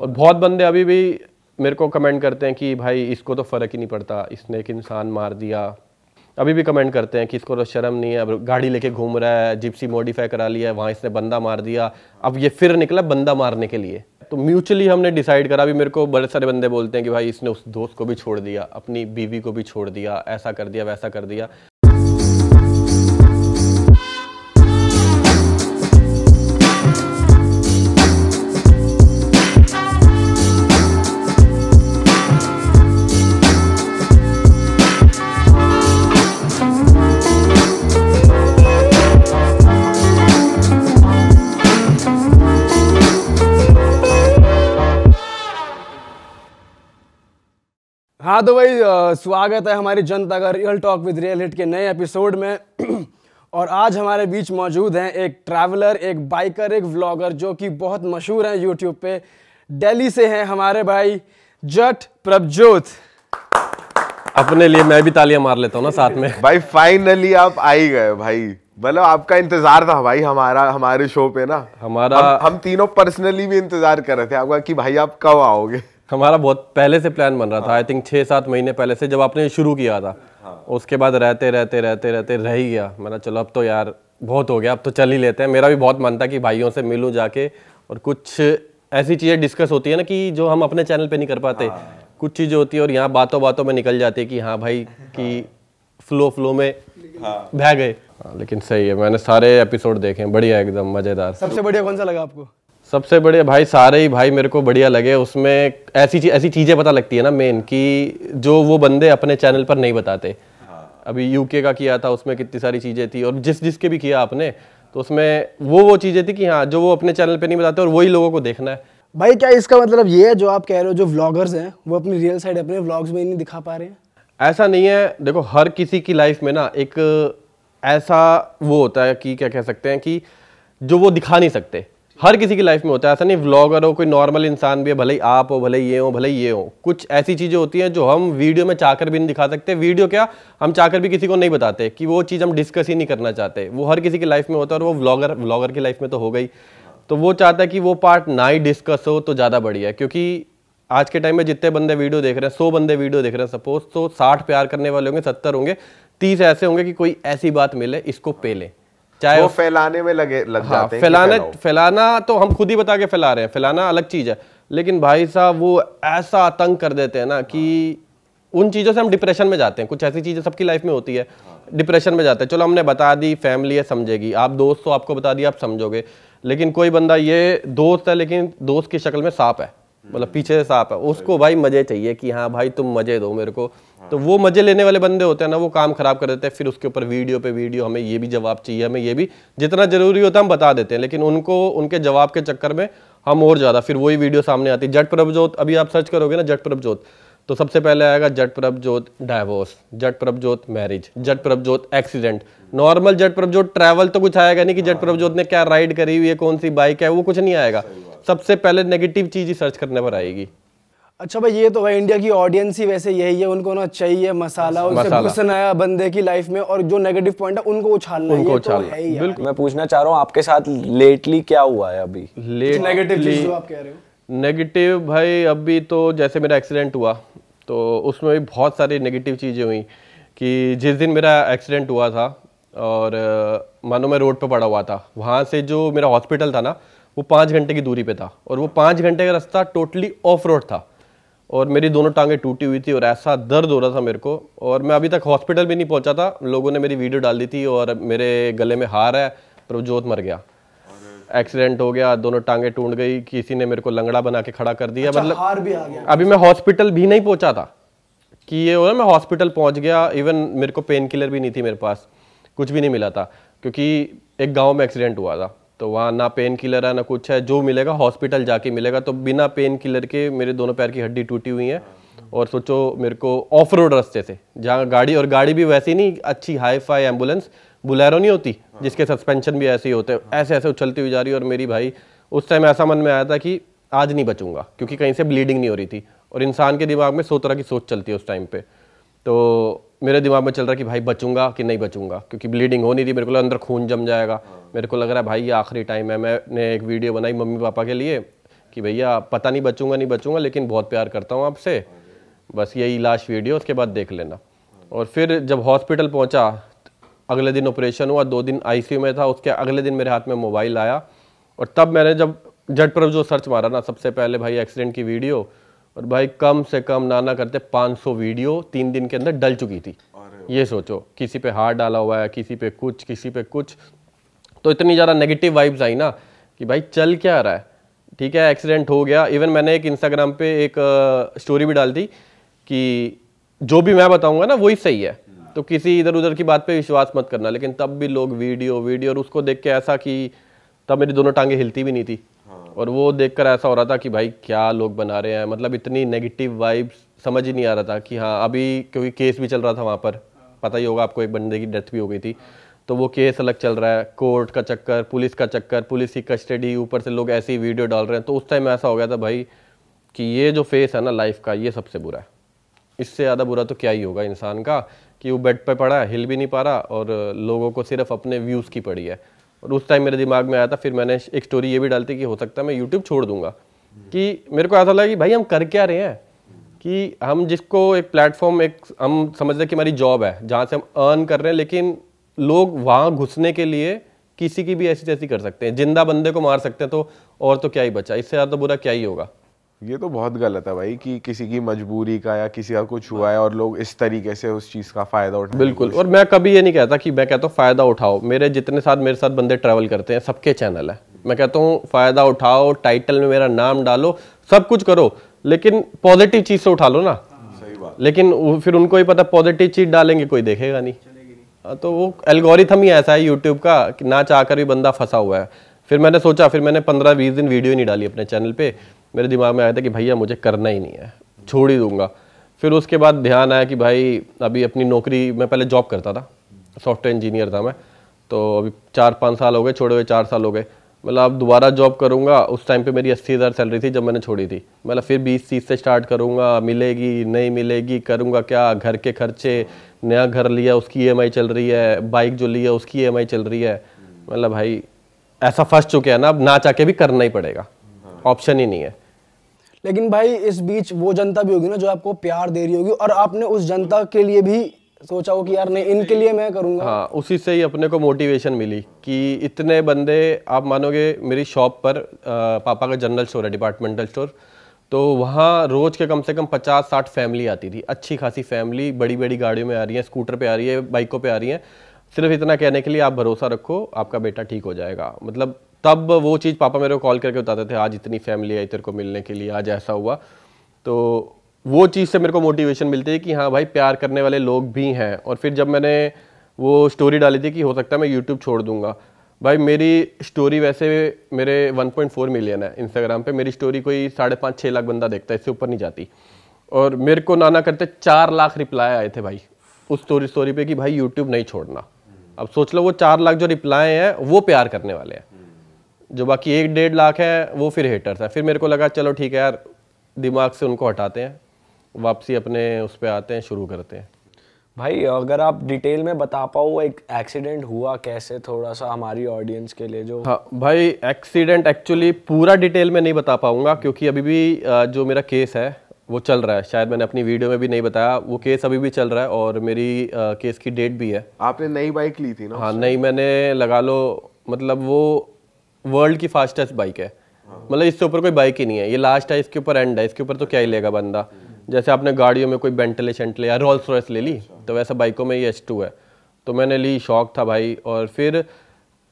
और बहुत बंदे अभी भी मेरे को कमेंट करते हैं कि भाई इसको तो फ़र्क ही नहीं पड़ता इसने एक इंसान मार दिया अभी भी कमेंट करते हैं कि इसको तो शर्म नहीं है अब गाड़ी लेके घूम रहा है जिप्सी मॉडिफाई करा लिया है वहाँ इसने बंदा मार दिया अब ये फिर निकला बंदा मारने के लिए तो म्यूचुअली हमने डिसाइड करा अभी मेरे को बड़े सारे बंदे बोलते हैं कि भाई इसने उस दोस्त को भी छोड़ दिया अपनी बीवी को भी छोड़ दिया ऐसा कर दिया वैसा कर दिया हाँ तो भाई स्वागत है हमारी जनता का real talk with real hit के नए एपिसोड में और आज हमारे बीच मौजूद हैं एक ट्रैवलर एक बाइकर एक व्लॉगर जो कि बहुत मशहूर हैं यूट्यूब पे दिल्ली से हैं हमारे भाई जट प्रभजोत अपने लिए मैं भी तालियां मार लेता हूँ ना साथ में भाई फाइनली आप आ ही गए भाई मतलब आपका इंतजार था भाई हमारा हमारे शो पे ना हमारा हम, हम तीनों पर्सनली भी इंतजार कर रहे थे आपका कि भाई आप कब आओगे हमारा बहुत पहले से प्लान बन रहा था आई थिंक छः सात महीने पहले से जब आपने शुरू किया था हाँ। उसके बाद रहते रहते रहते रहते रह ही गया मैंने चलो अब तो यार बहुत हो गया अब तो चल ही लेते हैं मेरा भी बहुत मन था कि भाइयों से मिलूं जाके और कुछ ऐसी चीज़ें डिस्कस होती है ना कि जो हम अपने चैनल पर नहीं कर पाते हाँ। कुछ चीज़ें होती है और यहाँ बातों बातों में निकल जाती है कि हाँ भाई कि फ्लो हाँ। फ्लो में हाँ। बह गए हाँ, लेकिन सही है मैंने सारे एपिसोड देखे बढ़िया एकदम मज़ेदार सबसे बढ़िया कौन सा लगा आपको सबसे बड़े भाई सारे ही भाई मेरे को बढ़िया लगे उसमें ऐसी चीज़, ऐसी चीज़ें पता लगती है ना मेन कि जो वो बंदे अपने चैनल पर नहीं बताते हाँ। अभी यूके का किया था उसमें कितनी सारी चीज़ें थी और जिस जिसके भी किया आपने तो उसमें वो वो चीज़ें थी कि हाँ जो वो अपने चैनल पर नहीं बताते और वही लोगों को देखना है भाई क्या इसका मतलब ये है जो आप कह रहे हो जो व्लॉगर्स हैं वो अपनी रियल साइड अपने व्लॉग्स में नहीं दिखा पा रहे हैं ऐसा नहीं है देखो हर किसी की लाइफ में ना एक ऐसा वो होता है कि क्या कह सकते हैं कि जो वो दिखा नहीं सकते हर किसी की लाइफ में होता है ऐसा नहीं व्लॉगर हो कोई नॉर्मल इंसान भी है भले ही आप हो भले ये हो भले ये हो कुछ ऐसी चीज़ें होती हैं जो हम वीडियो में चाहकर भी नहीं दिखा सकते वीडियो क्या हम चाहकर भी किसी को नहीं बताते कि वो चीज़ हम डिस्कस ही नहीं करना चाहते वो हर किसी की लाइफ में होता है और वो व्लॉगर व्लॉगर की लाइफ में तो हो गई तो वो चाहता है कि वो पार्ट ना ही डिस्कस हो तो ज़्यादा बढ़िया है क्योंकि आज के टाइम में जितने बंदे वीडियो देख रहे हैं सौ बंदे वीडियो देख रहे हैं सपोज तो साठ प्यार करने वाले होंगे सत्तर होंगे तीस ऐसे होंगे कि कोई ऐसी बात मिले इसको पे लें चाहे वो फैलाने में लगे लग हाँ, जाते हैं फैलाने फैलाना तो हम खुद ही बता के फैला रहे हैं फैलाना अलग चीज़ है लेकिन भाई साहब वो ऐसा तंग कर देते हैं ना कि उन चीज़ों से हम डिप्रेशन में जाते हैं कुछ ऐसी चीज़ें सबकी लाइफ में होती है डिप्रेशन में जाते हैं चलो हमने बता दी फैमिली है समझेगी आप दोस्त तो आपको बता दिया आप समझोगे लेकिन कोई बंदा ये दोस्त है लेकिन दोस्त की शक्ल में सांप है मतलब पीछे से सांप है उसको भाई मज़े चाहिए कि हाँ भाई तुम मज़े दो मेरे को तो वो मजे लेने वाले बंदे होते हैं ना वो काम खराब कर देते हैं फिर उसके ऊपर वीडियो पे वीडियो हमें ये भी जवाब चाहिए हमें ये भी जितना जरूरी होता है हम बता देते हैं लेकिन उनको उनके जवाब के चक्कर में हम और ज़्यादा फिर वही वीडियो सामने आती है जट प्रभजोत अभी आप सर्च करोगे ना जट प्रभजोत तो सबसे पहले आएगा Jatt Prabhjot divorce Jatt Prabhjot marriage Jatt Prabhjot accident normal Jatt Prabhjot travel तो कुछ आएगा नहीं कि जट प्रभजोत ने क्या राइड करी हुई है कौन सी बाइक है वो कुछ नहीं आएगा सबसे पहले नेगेटिव चीज़ ही सर्च करने पर आएगी अच्छा भाई ये तो भाई इंडिया की ऑडियंस ही वैसे यही है उनको ना चाहिए मसाला उनसे आया बंदे की लाइफ में और जो नेगेटिव पॉइंट है उनको उछालना उनको तो उछालना बिल्कुल मैं पूछना चाह रहा हूँ आपके साथ लेटली क्या हुआ है अभी नेगेटिवली आप कह रहे हो नेगेटिव भाई अभी तो जैसे मेरा एक्सीडेंट हुआ तो उसमें भी बहुत सारी नेगेटिव चीज़ें हुई कि जिस दिन मेरा एक्सीडेंट हुआ था और मानो मैं रोड पर पड़ा हुआ था वहाँ से जो मेरा हॉस्पिटल था ना वो पाँच घंटे की दूरी पे था और वो पाँच घंटे का रास्ता टोटली ऑफ रोड था और मेरी दोनों टांगें टूटी हुई थी और ऐसा दर्द हो रहा था मेरे को और मैं अभी तक हॉस्पिटल भी नहीं पहुंचा था लोगों ने मेरी वीडियो डाल दी थी और मेरे गले में हार है प्रभजोत मर गया एक्सीडेंट हो गया दोनों टांगें टूट गई किसी ने मेरे को लंगड़ा बना के खड़ा कर दिया अच्छा, मतलब हार भी आ गया अभी मैं हॉस्पिटल भी नहीं पहुंचा था कि ये हो रहा मैं हॉस्पिटल पहुंच गया इवन मेरे को पेन किलर भी नहीं थी मेरे पास कुछ भी नहीं मिला था क्योंकि एक गाँव में एक्सीडेंट हुआ था तो वहाँ ना पेन किलर है ना कुछ है जो मिलेगा हॉस्पिटल जाके मिलेगा तो बिना पेन किलर के मेरे दोनों पैर की हड्डी टूटी हुई है और सोचो मेरे को ऑफ रोड रस्ते से जहाँ गाड़ी और गाड़ी भी वैसी नहीं अच्छी हाई फाई एम्बुलेंस बुलेरो नहीं होती जिसके सस्पेंशन भी ऐसे ही होते हैं ऐसे ऐसे उछलती हुई जा रही और मेरी भाई उस टाइम ऐसा मन में आया था कि आज नहीं बचूंगा क्योंकि कहीं से ब्लीडिंग नहीं हो रही थी और इंसान के दिमाग में सो तरह की सोच चलती है उस टाइम पे तो मेरे दिमाग में चल रहा है कि भाई बचूंगा कि नहीं बचूंगा क्योंकि ब्लीडिंग हो नहीं मेरे को अंदर खून जम जाएगा मेरे को लग रहा है भाई ये आखिरी टाइम है मैंने एक वीडियो बनाई मम्मी पापा के लिए कि भैया पता नहीं बचूंगा नहीं बचूंगा लेकिन बहुत प्यार करता हूँ आपसे बस यही लास्ट वीडियो उसके बाद देख लेना और फिर जब हॉस्पिटल पहुँचा अगले दिन ऑपरेशन हुआ दो दिन आई में था उसके अगले दिन मेरे हाथ में मोबाइल आया और तब मैंने जब जट पर जो सर्च मारा ना सबसे पहले भाई एक्सीडेंट की वीडियो और भाई कम से कम नाना करते 500 वीडियो तीन दिन के अंदर डल चुकी थी ये सोचो किसी पे हार डाला हुआ है किसी पे कुछ किसी पे कुछ तो इतनी ज़्यादा नेगेटिव वाइब्स आई ना कि भाई चल क्या रहा है ठीक है एक्सीडेंट हो गया इवन मैंने एक इंस्टाग्राम पे एक स्टोरी भी डाल दी कि जो भी मैं बताऊंगा ना वही सही है हम्म। तो किसी इधर उधर की बात पे विश्वास मत करना लेकिन तब भी लोग वीडियो वीडियो और उसको देख के ऐसा कि तब मेरी दोनों टांगे हिलती भी नहीं थी और वो देखकर ऐसा हो रहा था कि भाई क्या लोग बना रहे हैं मतलब इतनी नेगेटिव वाइब्स समझ ही नहीं आ रहा था कि हाँ अभी क्योंकि केस भी चल रहा था वहाँ पर पता ही होगा आपको एक बंदे की डेथ भी हो गई थी तो वो केस अलग चल रहा है कोर्ट का चक्कर पुलिस का चक्कर पुलिस की कस्टडी ऊपर से लोग ऐसी वीडियो डाल रहे हैं तो उस टाइम ऐसा हो गया था भाई कि ये जो फेस है ना लाइफ का ये सबसे बुरा है इससे ज़्यादा बुरा तो क्या ही होगा इंसान का कि वो बेड पे पड़ा है हिल भी नहीं पा रहा और लोगों को सिर्फ अपने व्यूज़ की पड़ी है और उस टाइम मेरे दिमाग में आया था फिर मैंने एक स्टोरी ये भी डालती कि हो सकता है मैं यूट्यूब छोड़ दूंगा कि मेरे को ऐसा लगा कि भाई हम कर क्या रहे हैं कि हम जिसको एक प्लेटफॉर्म एक हम समझ रहे कि हमारी जॉब है जहाँ से हम अर्न कर रहे हैं लेकिन लोग वहाँ घुसने के लिए किसी की भी ऐसी तैसी कर सकते हैं जिंदा बंदे को मार सकते हैं तो और तो क्या ही बचा इससे ज़्यादा तो बुरा क्या ही होगा ये तो बहुत गलत है भाई कि किसी की मजबूरी का या किसी का कुछ हुआ है और लोग इस तरीके से उस चीज़ का फ़ायदा उठा बिल्कुल और मैं कभी ये नहीं कहता कि मैं कहता हूँ फ़ायदा उठाओ मेरे जितने साथ मेरे साथ बंदे ट्रेवल करते हैं सबके चैनल है मैं कहता हूँ फ़ायदा उठाओ टाइटल में मेरा नाम डालो सब कुछ करो लेकिन पॉजिटिव चीज़ से उठा लो ना सही बात लेकिन फिर उनको ही पता पॉजिटिव चीज़ डालेंगे कोई देखेगा नहीं हाँ, तो वो एल्गोरिथम ही ऐसा है यूट्यूब का कि ना चाह भी बंदा फंसा हुआ है फिर मैंने सोचा फिर मैंने पंद्रह बीस दिन वीडियो नहीं डाली अपने चैनल पे मेरे दिमाग में आया था कि भैया मुझे करना ही नहीं है छोड़ ही दूंगा फिर उसके बाद ध्यान आया कि भाई अभी अपनी नौकरी मैं पहले जॉब करता था सॉफ्टवेयर इंजीनियर था मैं तो अभी चार पाँच साल हो गए छोड़े हुए चार साल हो गए मतलब अब दोबारा जॉब करूँगा उस टाइम पे मेरी अस्सी हज़ार सैलरी थी जब मैंने छोड़ी थी मतलब फिर बीस तीस से स्टार्ट करूँगा मिलेगी नहीं मिलेगी करूँगा क्या घर के खर्चे नया घर लिया उसकी ई e चल रही है बाइक जो ली है उसकी ई e चल रही है मतलब भाई ऐसा फंस चुके हैं ना अब ना चाह के भी करना ही पड़ेगा ऑप्शन ही नहीं है लेकिन भाई इस बीच वो जनता भी होगी ना जो आपको प्यार दे रही होगी और आपने उस जनता के लिए भी सोचा हो कि यार नहीं इनके लिए मैं करूँगा हाँ उसी से ही अपने को मोटिवेशन मिली कि इतने बंदे आप मानोगे मेरी शॉप पर आ, पापा का जनरल स्टोर है डिपार्टमेंटल स्टोर तो वहाँ रोज़ के कम से कम पचास साठ फैमिली आती थी अच्छी खासी फैमिली बड़ी बड़ी गाड़ियों में आ रही है स्कूटर पे आ रही है बाइकों पे आ रही है सिर्फ इतना कहने के लिए आप भरोसा रखो आपका बेटा ठीक हो जाएगा मतलब तब वो चीज़ पापा मेरे को कॉल करके बताते थे आज इतनी फैमिली आई तेरे को मिलने के लिए आज ऐसा हुआ तो वो चीज़ से मेरे को मोटिवेशन मिलती है कि हाँ भाई प्यार करने वाले लोग भी हैं और फिर जब मैंने वो स्टोरी डाली थी कि हो सकता है मैं यूट्यूब छोड़ दूंगा भाई मेरी स्टोरी वैसे मेरे 1.4 मिलियन है इंस्टाग्राम पे मेरी स्टोरी कोई साढ़े पाँच छः लाख बंदा देखता है इससे ऊपर नहीं जाती और मेरे को नाना करते चार लाख रिप्लाई आए थे भाई उस स्टोरी स्टोरी पे कि भाई यूट्यूब नहीं छोड़ना अब सोच लो वो चार लाख जो रिप्लाई हैं वो प्यार करने वाले हैं जो बाकी एक डेढ़ लाख है वो फिर हेटर था फिर मेरे को लगा चलो ठीक है यार दिमाग से उनको हटाते हैं वापसी अपने उस पर आते हैं शुरू करते हैं भाई अगर आप डिटेल में बता पाओ एक एक्सीडेंट हुआ कैसे थोड़ा सा हमारी ऑडियंस के लिए जो हाँ भाई एक्सीडेंट एक्चुअली पूरा डिटेल में नहीं बता पाऊँगा क्योंकि अभी भी जो मेरा केस है वो चल रहा है शायद मैंने अपनी वीडियो में भी नहीं बताया वो केस अभी भी चल रहा है और मेरी केस की डेट भी है आपने नई बाइक ली थी ना हाँ नई मैंने लगा लो मतलब वो वर्ल्ड की फास्टेस्ट बाइक है मतलब इससे ऊपर कोई बाइक ही नहीं है ये लास्ट है इसके ऊपर एंड है इसके ऊपर तो क्या ही लेगा बंदा जैसे आपने गाड़ियों में कोई बेंटले शेंटले या रोल्स रॉयस ले ली अच्छा। तो वैसा बाइकों में ये एच टू है तो मैंने ली शौक था भाई और फिर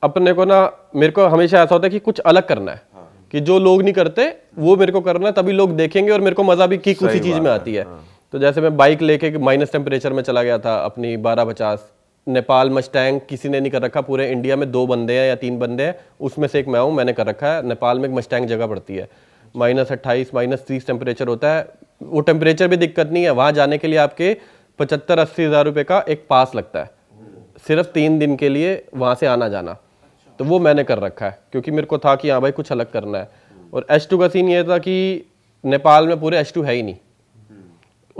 अपने को ना मेरे को हमेशा ऐसा होता है कि कुछ अलग करना है हाँ। कि जो लोग नहीं करते वो मेरे को करना है तभी लोग देखेंगे और मेरे को मजा भी किक उसी चीज में आती है हाँ। तो जैसे मैं बाइक लेके माइनस टेम्परेचर में चला गया था अपनी बारह पचास नेपाल मस्टैंग किसी ने नहीं कर रखा पूरे इंडिया में दो बंदे हैं या तीन बंदे हैं उसमें से एक मैं हूँ मैंने कर रखा है नेपाल में एक मस्टैंग जगह पड़ती है माइनस अट्ठाईस माइनस तीस टेम्परेचर होता है वो टेम्परेचर भी दिक्कत नहीं है वहाँ जाने के लिए आपके पचहत्तर अस्सी हज़ार रुपये का एक पास लगता है सिर्फ तीन दिन के लिए वहाँ से आना जाना अच्छा। तो वो मैंने कर रखा है क्योंकि मेरे को था कि हाँ भाई कुछ अलग करना है और एच टू का सीन ये था कि नेपाल में पूरे एच टू है ही नहीं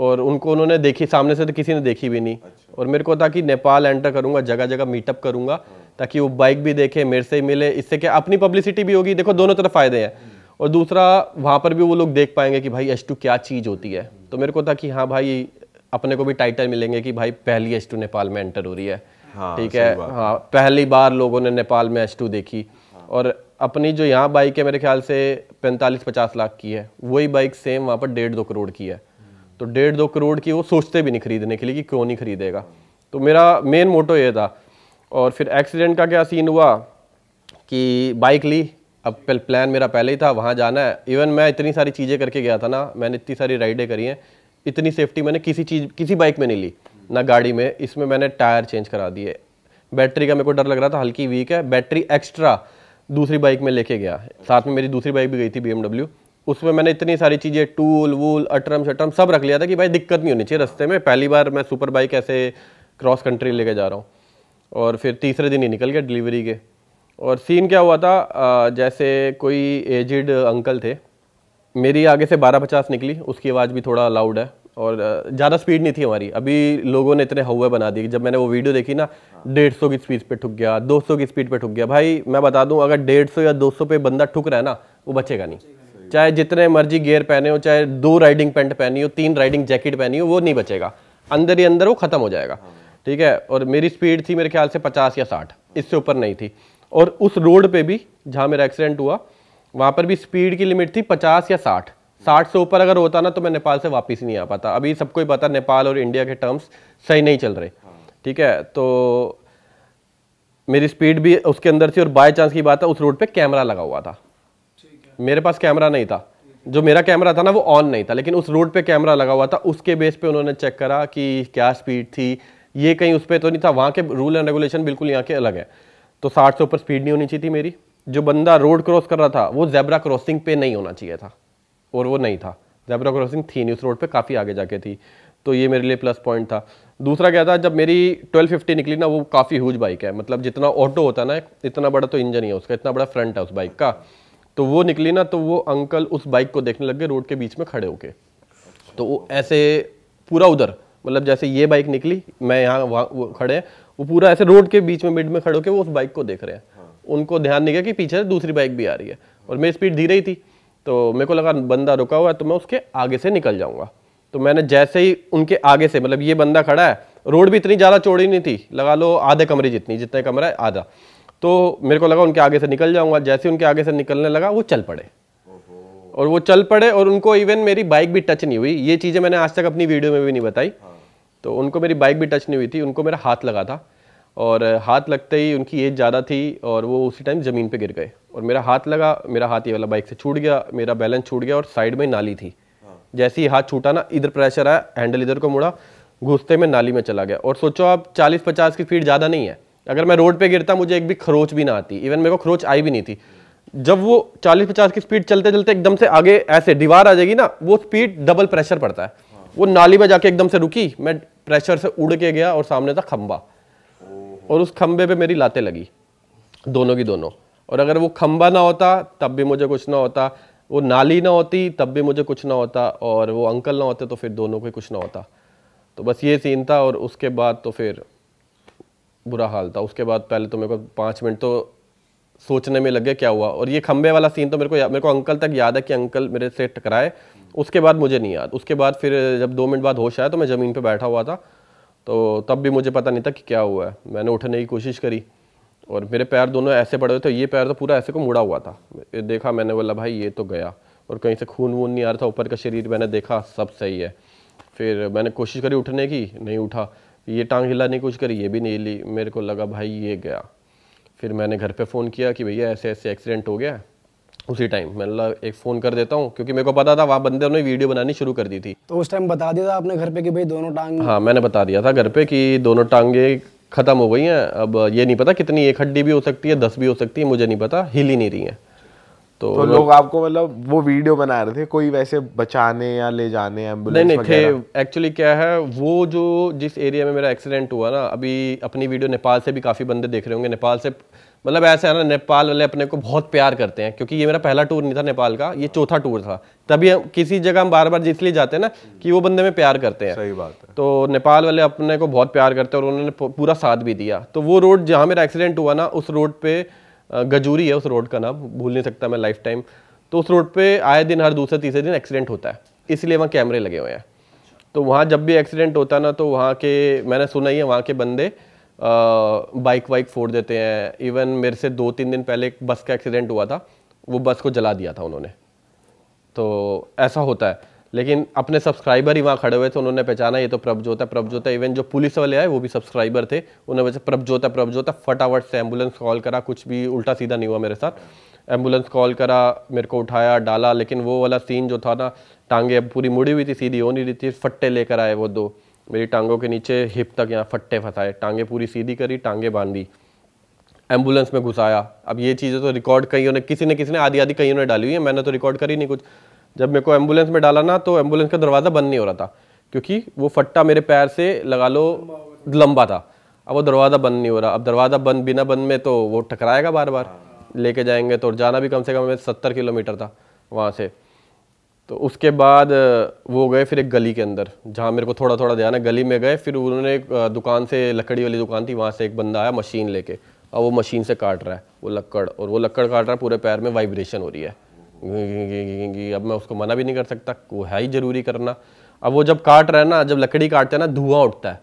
और उनको उन्होंने देखी सामने से तो किसी ने देखी भी नहीं और मेरे को था कि नेपाल एंटर करूंगा जगह जगह मीटअप करूंगा ताकि वो बाइक भी देखे मेरे से ही मिले इससे क्या अपनी पब्लिसिटी भी होगी देखो दोनों तरफ फ़ायदे हैं और दूसरा वहाँ पर भी वो लोग देख पाएंगे कि भाई एस क्या चीज़ होती है तो मेरे को था कि हाँ भाई अपने को भी टाइटल मिलेंगे कि भाई पहली एस नेपाल में एंटर हो रही है हाँ, ठीक है हाँ पहली बार लोगों ने नेपाल में एस देखी हाँ। और अपनी जो यहाँ बाइक है मेरे ख्याल से पैंतालीस पचास लाख की है वही बाइक सेम वहाँ पर डेढ़ दो करोड़ की है तो डेढ़ दो करोड़ की वो सोचते भी नहीं खरीदने के लिए कि क्यों नहीं खरीदेगा तो मेरा मेन मोटो ये था और फिर एक्सीडेंट का क्या सीन हुआ कि बाइक ली अब प्लान मेरा पहले ही था वहाँ जाना है इवन मैं इतनी सारी चीज़ें करके गया था ना मैंने इतनी सारी राइडें करी हैं इतनी सेफ्टी मैंने किसी चीज़ किसी बाइक में नहीं ली ना गाड़ी में इसमें मैंने टायर चेंज करा दिए बैटरी का मेरे को डर लग रहा था हल्की वीक है बैटरी एक्स्ट्रा दूसरी बाइक में लेके गया साथ में मेरी दूसरी बाइक भी गई थी बी उसमें मैंने इतनी सारी चीज़ें टूल वूल अटरम शटरम सब रख लिया था कि भाई दिक्कत नहीं होनी चाहिए रस्ते में पहली बार मैं सुपर बाइक ऐसे क्रॉस कंट्री लेके जा रहा हूँ और फिर तीसरे दिन ही निकल गया डिलीवरी के और सीन क्या हुआ था जैसे कोई एजड अंकल थे मेरी आगे से बारह पचास निकली उसकी आवाज़ भी थोड़ा लाउड है और ज़्यादा स्पीड नहीं थी हमारी अभी लोगों ने इतने हवे बना दिए जब मैंने वो वीडियो देखी ना डेढ़ सौ की स्पीड पे ठुक गया दो सौ की स्पीड पे ठुक गया भाई मैं बता दूं अगर डेढ़ सौ या दो सौ पे बंदा ठुक रहा है ना वो बचेगा नहीं चाहे जितने मर्जी गेयर पहने हो चाहे दो राइडिंग पैंट पहनी हो तीन राइडिंग जैकेट पहनी हो वो नहीं बचेगा अंदर ही अंदर वो ख़त्म हो जाएगा ठीक है और मेरी स्पीड थी मेरे ख्याल से पचास या साठ इससे ऊपर नहीं थी और उस रोड पे भी जहाँ मेरा एक्सीडेंट हुआ वहाँ पर भी स्पीड की लिमिट थी पचास या साठ साठ से ऊपर अगर होता ना तो मैं नेपाल से वापस नहीं आ पाता अभी सबको ही पता नेपाल और इंडिया के टर्म्स सही नहीं चल रहे ठीक है तो मेरी स्पीड भी उसके अंदर थी और बाय चांस की बात है उस रोड पे कैमरा लगा हुआ था मेरे पास कैमरा नहीं था जो मेरा कैमरा था ना वो ऑन नहीं था लेकिन उस रोड पे कैमरा लगा हुआ था उसके बेस पे उन्होंने चेक करा कि क्या स्पीड थी ये कहीं उस पर तो नहीं था वहाँ के रूल एंड रेगुलेशन बिल्कुल यहाँ के अलग है तो साठ से ऊपर स्पीड नहीं होनी चाहिए थी मेरी जो बंदा रोड क्रॉस कर रहा था वो जेबरा क्रॉसिंग पे नहीं होना चाहिए था और वो नहीं था जेबरा क्रॉसिंग थी नहीं उस रोड पर काफ़ी आगे जाके थी तो ये मेरे लिए प्लस पॉइंट था दूसरा क्या था जब मेरी 1250 निकली ना वो काफ़ी ह्यूज बाइक है मतलब जितना ऑटो होता है ना इतना बड़ा तो इंजन ही है उसका इतना बड़ा फ्रंट है उस बाइक का तो वो निकली ना तो वो अंकल उस बाइक को देखने लग गए रोड के बीच में खड़े होके तो वो ऐसे पूरा उधर मतलब जैसे ये बाइक निकली मैं यहाँ वहाँ वो खड़े हैं वो पूरा ऐसे रोड के बीच में मिड में खड़े होके वो उस बाइक को देख रहे हैं हाँ। उनको ध्यान नहीं गया कि पीछे दूसरी बाइक भी आ रही है और मेरी स्पीड धीरे ही थी तो मेरे को लगा बंदा रुका हुआ है तो मैं उसके आगे से निकल जाऊंगा तो मैंने जैसे ही उनके आगे से मतलब ये बंदा खड़ा है रोड भी इतनी ज़्यादा चौड़ी नहीं थी लगा लो आधे कमरे जितनी जितने कमरा है आधा तो मेरे को लगा उनके आगे से निकल जाऊंगा जैसे उनके आगे से निकलने लगा वो चल पड़े और वो चल पड़े और उनको इवन मेरी बाइक भी टच नहीं हुई ये चीज़ें मैंने आज तक अपनी वीडियो में भी नहीं बताई हाँ। तो उनको मेरी बाइक भी टच नहीं हुई थी उनको मेरा हाथ लगा था और हाथ लगते ही उनकी एज ज़्यादा थी और वो उसी टाइम ज़मीन पे गिर गए और मेरा हाथ लगा मेरा हाथ ये वाला बाइक से छूट गया मेरा बैलेंस छूट गया और साइड में नाली थी हाँ। जैसे ही हाथ छूटा ना इधर प्रेशर आया हैंडल इधर को मुड़ा घुसते में नाली में चला गया और सोचो आप चालीस पचास की फीट ज़्यादा नहीं है अगर मैं रोड पे गिरता मुझे एक भी खरोच भी ना आती इवन मेरे को खरोच आई भी नहीं थी जब वो 40-50 की स्पीड चलते चलते एकदम से आगे ऐसे दीवार आ जाएगी ना वो स्पीड डबल प्रेशर पड़ता है वो नाली में जाके एकदम से रुकी मैं प्रेशर से उड़ के गया और सामने था खम्बा और उस खम्बे पे मेरी लातें लगी दोनों की दोनों और अगर वो खम्बा ना होता तब भी मुझे कुछ ना होता वो नाली ना होती तब भी मुझे कुछ ना होता और वो अंकल ना होते तो फिर दोनों को कुछ ना होता तो बस ये सीन था और उसके बाद तो फिर बुरा हाल था उसके बाद पहले तो मेरे को पाँच मिनट तो सोचने में लग गया क्या हुआ और ये खंबे वाला सीन तो मेरे को मेरे को अंकल तक याद है कि अंकल मेरे से टकराए उसके बाद मुझे नहीं याद उसके बाद फिर जब दो मिनट बाद होश आया तो मैं ज़मीन पर बैठा हुआ था तो तब भी मुझे पता नहीं था कि क्या हुआ है मैंने उठने की कोशिश करी और मेरे पैर दोनों ऐसे पड़े हुए थे ये पैर तो पूरा ऐसे को मुड़ा हुआ था देखा मैंने बोला भाई ये तो गया और कहीं से खून वून नहीं आ रहा था ऊपर का शरीर मैंने देखा सब सही है फिर मैंने कोशिश करी उठने की नहीं उठा ये टांग हिलाने की कोशिश करी ये भी नहीं हिली मेरे को लगा भाई ये गया फिर मैंने घर पे फ़ोन किया कि भैया ऐसे ऐसे एक्सीडेंट हो गया उसी टाइम मैंने मतलब एक फ़ोन कर देता हूँ क्योंकि मेरे को पता था वहाँ बंदे ने वीडियो बनानी शुरू कर दी थी तो उस टाइम बता दिया था आपने घर पे कि भाई दोनों टांग हाँ मैंने बता दिया था घर पे कि दोनों टांगे ख़त्म हो गई हैं अब ये नहीं पता कितनी एक हड्डी भी हो सकती है दस भी हो सकती है मुझे नहीं पता हिल ही नहीं रही हैं तो, तो लोग आपको मतलब वो वीडियो बना रहे थे कोई वैसे बचाने या ले जाने एम्बुलेंस नहीं नहीं थे एक्चुअली क्या है वो जो जिस एरिया में मेरा एक्सीडेंट हुआ ना अभी अपनी वीडियो नेपाल से भी काफ़ी बंदे देख रहे होंगे नेपाल से मतलब ऐसा है ना नेपाल वाले अपने को बहुत प्यार करते हैं क्योंकि ये मेरा पहला टूर नहीं था नेपाल का ये चौथा टूर था तभी हम किसी जगह हम बार बार इसलिए जाते हैं ना कि वो बंदे में प्यार करते हैं सही बात है तो नेपाल वाले अपने को बहुत प्यार करते हैं और उन्होंने पूरा साथ भी दिया तो वो रोड जहाँ मेरा एक्सीडेंट हुआ ना उस रोड पर गजूरी है उस रोड का नाम भूल नहीं सकता मैं लाइफ टाइम तो उस रोड पे आए दिन हर दूसरे तीसरे दिन एक्सीडेंट होता है इसलिए वहाँ कैमरे लगे हुए हैं तो वहाँ जब भी एक्सीडेंट होता है ना तो वहाँ के मैंने सुना ही है वहाँ के बंदे बाइक वाइक फोड़ देते हैं इवन मेरे से दो तीन दिन पहले एक बस का एक्सीडेंट हुआ था वो बस को जला दिया था उन्होंने तो ऐसा होता है लेकिन अपने सब्सक्राइबर ही वहाँ खड़े हुए थे उन्होंने पहचाना ये तो प्रभ जोता इवन जो पुलिस वाले आए वो भी सब्सक्राइबर थे उन्होंने जोता प्रभ जोता फटाफट से एम्बुलेंस कॉल करा कुछ भी उल्टा सीधा नहीं हुआ मेरे साथ एम्बुलेंस कॉल करा मेरे को उठाया डाला लेकिन वो वाला सीन जो था ना टांगे अब पूरी मुड़ी हुई थी सीधी हो नहीं रही थी फट्टे लेकर आए वो दो मेरी टांगों के नीचे हिप तक यहाँ फट्टे फंसाए टांगे पूरी सीधी करी टांगे बांधी एम्बुलेंस में घुसाया अब ये चीज़ें तो रिकॉर्ड कहीं उन्हें किसी ने किसी ने आधी आधी कहीं उन्हें डाली हुई है मैंने तो रिकॉर्ड करी नहीं कुछ जब मेरे को एम्बुलेंस में डाला ना तो एम्बुलेंस का दरवाज़ा बंद नहीं हो रहा था क्योंकि वो फट्टा मेरे पैर से लगा लो लंबा था अब वो दरवाज़ा बंद नहीं हो रहा अब दरवाज़ा बंद बिना बंद में तो वो टकराएगा बार बार लेके जाएंगे तो जाना भी कम से कम सत्तर किलोमीटर था वहाँ से तो उसके बाद वो गए फिर एक गली के अंदर जहाँ मेरे को थोड़ा थोड़ा ध्यान है गली में गए फिर उन्होंने एक दुकान से लकड़ी वाली दुकान थी वहाँ से एक बंदा आया मशीन लेके और वो मशीन से काट रहा है वो लक्कड़ और वो लक्कड़ काट रहा है पूरे पैर में वाइब्रेशन हो रही है अब मैं उसको मना भी नहीं कर सकता वो है ही जरूरी करना अब वो जब काट रहा है ना जब लकड़ी काटते हैं ना धुआं उठता है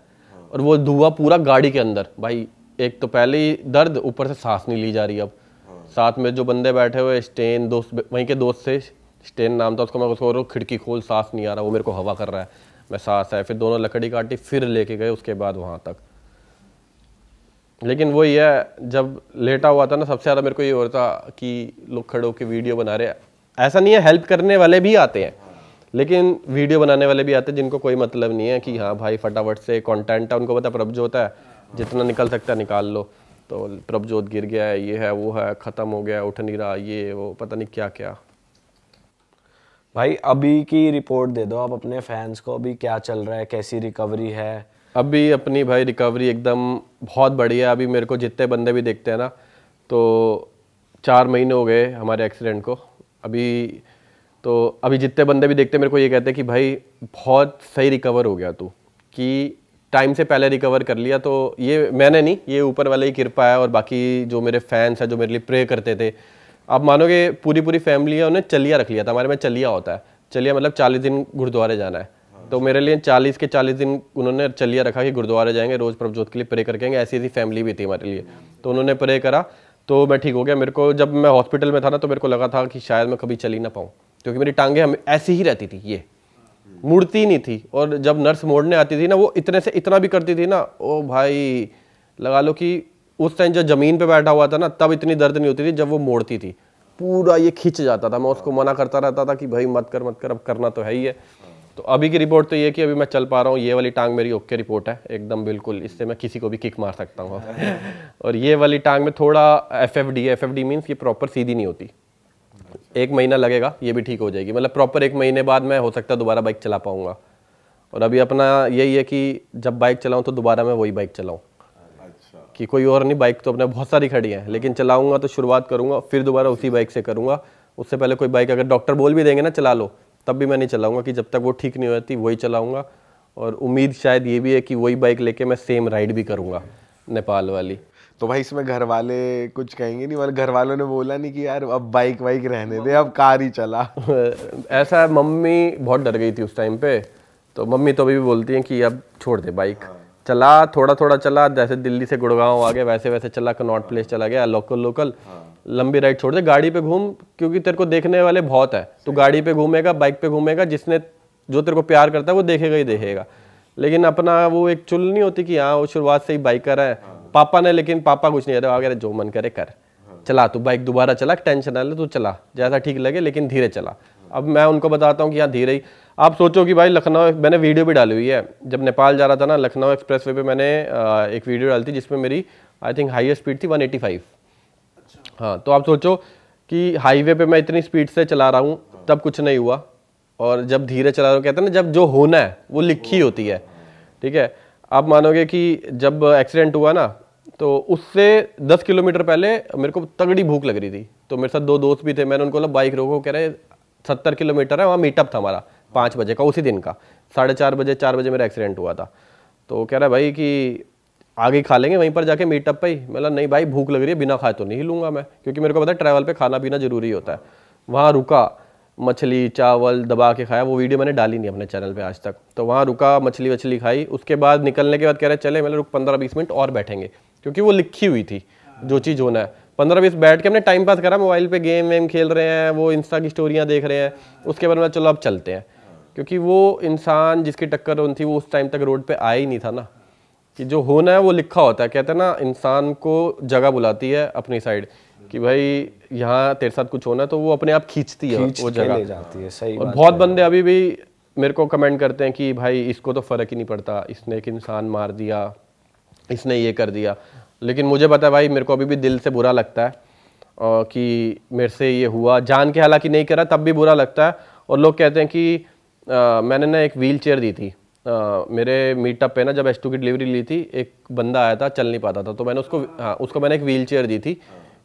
और वो धुआं पूरा गाड़ी के अंदर भाई एक तो पहले ही दर्द ऊपर से सांस नहीं ली जा रही अब साथ में जो बंदे बैठे हुए स्टेन दोस्त वहीं के दोस्त से स्टेन नाम था उसको मैं उसको खिड़की खोल सांस नहीं आ रहा वो मेरे को हवा कर रहा है मैं सांस आया फिर दोनों लकड़ी काटी फिर लेके गए उसके बाद वहाँ तक लेकिन वो ये जब लेटा हुआ था ना सबसे ज़्यादा मेरे को ये हो रहा था कि लोग खड़े होकर वीडियो बना रहे ऐसा नहीं है हेल्प करने वाले भी आते हैं लेकिन वीडियो बनाने वाले भी आते हैं जिनको कोई मतलब नहीं है कि हाँ भाई फटाफट से कंटेंट है उनको पता प्रभजोत है जितना निकल सकता है निकाल लो तो प्रभजोत गिर गया है ये है वो है ख़त्म हो गया उठ नहीं रहा ये वो पता नहीं क्या क्या भाई अभी की रिपोर्ट दे दो आप अपने फैंस को अभी क्या चल रहा है कैसी रिकवरी है अभी अपनी भाई रिकवरी एकदम बहुत बढ़िया है अभी मेरे को जितने बंदे भी देखते हैं ना तो चार महीने हो गए हमारे एक्सीडेंट को अभी तो अभी जितने बंदे भी देखते मेरे को ये कहते हैं कि भाई बहुत सही रिकवर हो गया तू कि टाइम से पहले रिकवर कर लिया तो ये मैंने नहीं ये ऊपर वाले ही कृपा है और बाकी जो मेरे फैंस हैं जो मेरे लिए प्रे करते थे आप मानोगे पूरी पूरी फैमिली है उन्हें चलिया रख लिया था हमारे में चलिया होता है चलिया मतलब चालीस दिन गुरुद्वारे जाना है तो मेरे लिए चालीस के चालीस दिन उन्होंने चलिया रखा कि गुरुद्वारे जाएंगे रोज़ प्रभजोत के लिए प्रे करके ऐसी ऐसी फैमिली भी थी हमारे लिए तो उन्होंने प्रे करा तो मैं ठीक हो गया मेरे को जब मैं हॉस्पिटल में था ना तो मेरे को लगा था कि शायद मैं कभी चली ना पाऊँ क्योंकि मेरी टांगें हम ऐसी ही रहती थी ये मुड़ती नहीं थी और जब नर्स मोड़ने आती थी ना वो इतने से इतना भी करती थी ना ओ भाई लगा लो कि उस टाइम जब ज़मीन पे बैठा हुआ था ना तब इतनी दर्द नहीं होती थी जब वो मोड़ती थी पूरा ये खींच जाता था मैं उसको मना करता रहता था कि भाई मत कर मत कर अब करना तो है ही है तो अभी की रिपोर्ट तो ये कि अभी मैं चल पा रहा हूँ ये वाली टांग मेरी ओके रिपोर्ट है एकदम बिल्कुल इससे मैं किसी को भी किक मार सकता हूँ और ये वाली टांग में थोड़ा F F D F F D means ये प्रॉपर सीधी नहीं होती एक महीना लगेगा ये भी ठीक हो जाएगी मतलब प्रॉपर एक महीने बाद मैं हो सकता है दोबारा बाइक चला पाऊँगा और अभी अपना यही है कि जब बाइक चलाऊँ तो दोबारा मैं वही बाइक चलाऊँ अच्छा। कि कोई और नहीं बाइक तो अपने बहुत सारी खड़ी हैं लेकिन चलाऊंगा तो शुरुआत करूंगा फिर दोबारा उसी बाइक से करूंगा उससे पहले कोई बाइक अगर डॉक्टर बोल भी देंगे ना चला लो तब भी मैं नहीं चलाऊंगा कि जब तक वो ठीक नहीं हो जाती वही चलाऊंगा और उम्मीद शायद ये भी है कि वही बाइक लेके मैं सेम राइड भी करूंगा नेपाल वाली तो भाई इसमें घर वाले कुछ कहेंगे नहीं मतलब घर वालों ने बोला नहीं कि यार अब बाइक वाइक रहने दे अब कार ही चला ऐसा मम्मी बहुत डर गई थी उस टाइम पे तो मम्मी तो अभी भी बोलती हैं कि अब छोड़ दे बाइक हाँ। चला थोड़ा थोड़ा चला जैसे दिल्ली से गुड़गांव आ गया वैसे वैसे चला कनॉट प्लेस चला गया लोकल लोकल हाँ। लंबी राइड छोड़ दे गाड़ी पे घूम क्योंकि तेरे को देखने वाले बहुत है तो गाड़ी पे घूमेगा बाइक पे घूमेगा जिसने जो तेरे को प्यार करता है वो देखेगा ही देखेगा लेकिन अपना वो एक चुल नहीं होती कि हाँ वो शुरुआत से ही बाइकर है हाँ। पापा ने लेकिन पापा कुछ नहीं कहते जो मन करे कर हाँ। चला तू बाइक दोबारा चला टेंशन ना ले तू चला जैसा ठीक लगे लेकिन धीरे चला अब मैं उनको बताता हूँ कि यहाँ धीरे ही आप सोचो कि भाई लखनऊ मैंने वीडियो भी डाली हुई है जब नेपाल जा रहा था ना लखनऊ एक्सप्रेस वे मैंने एक वीडियो डाली थी जिसमें मेरी आई थिंक हाइएस्ट स्पीड थी 185 हाँ तो आप सोचो कि हाईवे पे मैं इतनी स्पीड से चला रहा हूँ तब कुछ नहीं हुआ और जब धीरे चला रहा हूँ कहते हैं ना जब जो होना है वो लिखी होती है ठीक है आप मानोगे कि जब एक्सीडेंट हुआ ना तो उससे दस किलोमीटर पहले मेरे को तगड़ी भूख लग रही थी तो मेरे साथ दो दोस्त भी थे मैंने उनको बोला बाइक रोको कह रहे सत्तर किलोमीटर है वहाँ मीटअप था हमारा पाँच बजे का उसी दिन का साढ़े चार बजे चार बजे मेरा एक्सीडेंट हुआ था तो कह रहा भाई कि आगे खा लेंगे वहीं पर जाके मीटअप पे ही मतलब नहीं भाई भूख लग रही है बिना खाए तो नहीं लूँगा मैं क्योंकि मेरे को पता है ट्रैवल पे खाना पीना जरूरी होता है वहाँ रुका मछली चावल दबा के खाया वो वीडियो मैंने डाली नहीं अपने चैनल पे आज तक तो वहाँ रुका मछली वछली खाई उसके बाद निकलने के बाद कह रहे चले मतलब रुक पंद्रह बीस मिनट और बैठेंगे क्योंकि वो लिखी हुई थी जो चीज़ होना है पंद्रह बीस बैठ के हमने टाइम पास करा मोबाइल पे गेम वेम खेल रहे हैं वो इंस्टा की स्टोरियाँ देख रहे हैं उसके बाद मैं चलो अब चलते हैं क्योंकि वो इंसान जिसकी टक्कर उन थी वो उस टाइम तक रोड पर आया ही नहीं था ना कि जो होना है वो लिखा होता है कहते हैं ना इंसान को जगह बुलाती है अपनी साइड कि भाई यहाँ तेरे साथ कुछ होना है तो वो अपने आप खींचती है वो जगह ले जाती है सही और बहुत बंदे अभी भी मेरे को कमेंट करते हैं कि भाई इसको तो फ़र्क ही नहीं पड़ता इसने एक इंसान मार दिया इसने ये कर दिया लेकिन मुझे पता भाई मेरे को अभी भी दिल से बुरा लगता है और कि मेरे से ये हुआ जान के हालांकि नहीं करा तब भी बुरा लगता है और लोग कहते हैं कि आ, मैंने ना एक व्हील चेयर दी थी आ, मेरे मीटअप पे ना जब एस की डिलीवरी ली थी एक बंदा आया था चल नहीं पाता था तो मैंने उसको हाँ उसको मैंने एक व्हील चेयर दी थी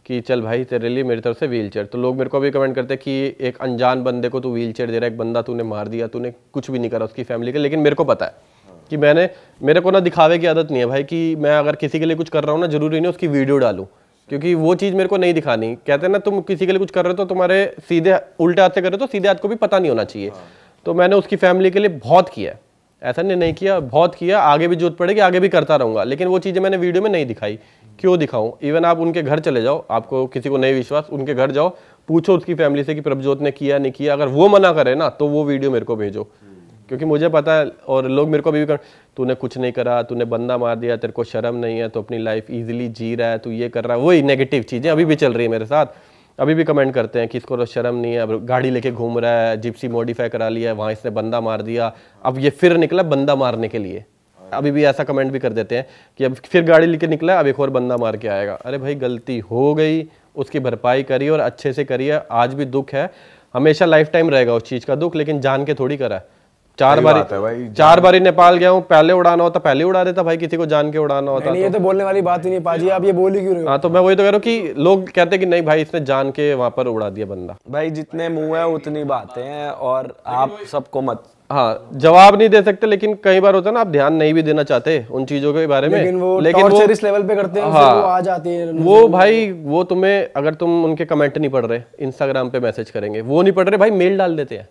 कि चल भाई तेरे लिए मेरी तरफ से व्हील चेयर तो लोग मेरे को भी कमेंट करते कि एक अनजान बंदे को तू व्हील चेयर दे रहा है एक बंदा तूने मार दिया तूने कुछ भी नहीं करा उसकी फैमिली के लेकिन मेरे को पता है कि मैंने मेरे को ना दिखावे की आदत नहीं है भाई कि मैं अगर किसी के लिए कुछ कर रहा हूँ ना जरूरी नहीं उसकी वीडियो डालूँ क्योंकि वो चीज़ मेरे को नहीं दिखानी कहते हैं ना तुम किसी के लिए कुछ कर रहे हो तो तुम्हारे सीधे उल्टे हाथ से कर रहे हो तो सीधे हाथ को भी पता नहीं होना चाहिए हाँ। तो मैंने उसकी फैमिली के लिए बहुत किया है ऐसा नहीं नहीं किया बहुत किया आगे भी जरूरत पड़ेगी आगे भी करता रहूँगा लेकिन वो चीज़ें मैंने वीडियो में नहीं दिखाई क्यों दिखाऊं इवन आप उनके घर चले जाओ आपको किसी को नहीं विश्वास उनके घर जाओ पूछो उसकी फैमिली से कि प्रभजोत ने किया नहीं किया अगर वो मना करे ना तो वो वीडियो मेरे को भेजो क्योंकि मुझे पता है और लोग मेरे को अभी भी कर तूने कुछ नहीं करा तूने बंदा मार दिया तेरे को शर्म नहीं है तो अपनी लाइफ ईजिली जी रहा है तू ये कर रहा है वही नेगेटिव चीज़ें अभी भी चल रही है मेरे साथ अभी भी कमेंट करते हैं कि इसको तो शर्म नहीं है अब गाड़ी लेके घूम रहा है जिप्सी मॉडिफाई करा लिया है वहाँ इसने बंदा मार दिया अब ये फिर निकला बंदा मारने के लिए अभी भी ऐसा कमेंट भी कर देते हैं कि अब फिर गाड़ी लेके निकला अब एक और बंदा मार के आएगा अरे भाई गलती हो गई उसकी भरपाई करिए और अच्छे से करिए आज भी दुख है हमेशा लाइफ टाइम रहेगा उस चीज़ का दुख लेकिन जान के थोड़ी करा है चार बारी चार बारी नेपाल गया हूँ पहले उड़ाना होता पहले उड़ा देता भाई किसी को जान के उड़ाना होता नहीं, तो, ये तो बोलने वाली बात ही नहीं पाजी आप ये बोल ही क्यों रहे हो हाँ तो मैं वही तो कह रहा हूँ कि लोग कहते कि नहीं भाई इसने जान के वहाँ पर उड़ा दिया बंदा भाई जितने मुंह है उतनी बातें हैं और आप सबको मत हाँ जवाब नहीं दे सकते लेकिन कई बार होता है ना आप ध्यान नहीं भी देना चाहते उन चीजों के बारे में लेकिन वो लेकिन वो इस लेवल पे करते हैं हाँ, वो आ जाते हैं वो भाई वो तुम्हें अगर तुम उनके कमेंट नहीं पढ़ रहे इंस्टाग्राम पे मैसेज करेंगे वो नहीं पढ़ रहे भाई मेल डाल देते हैं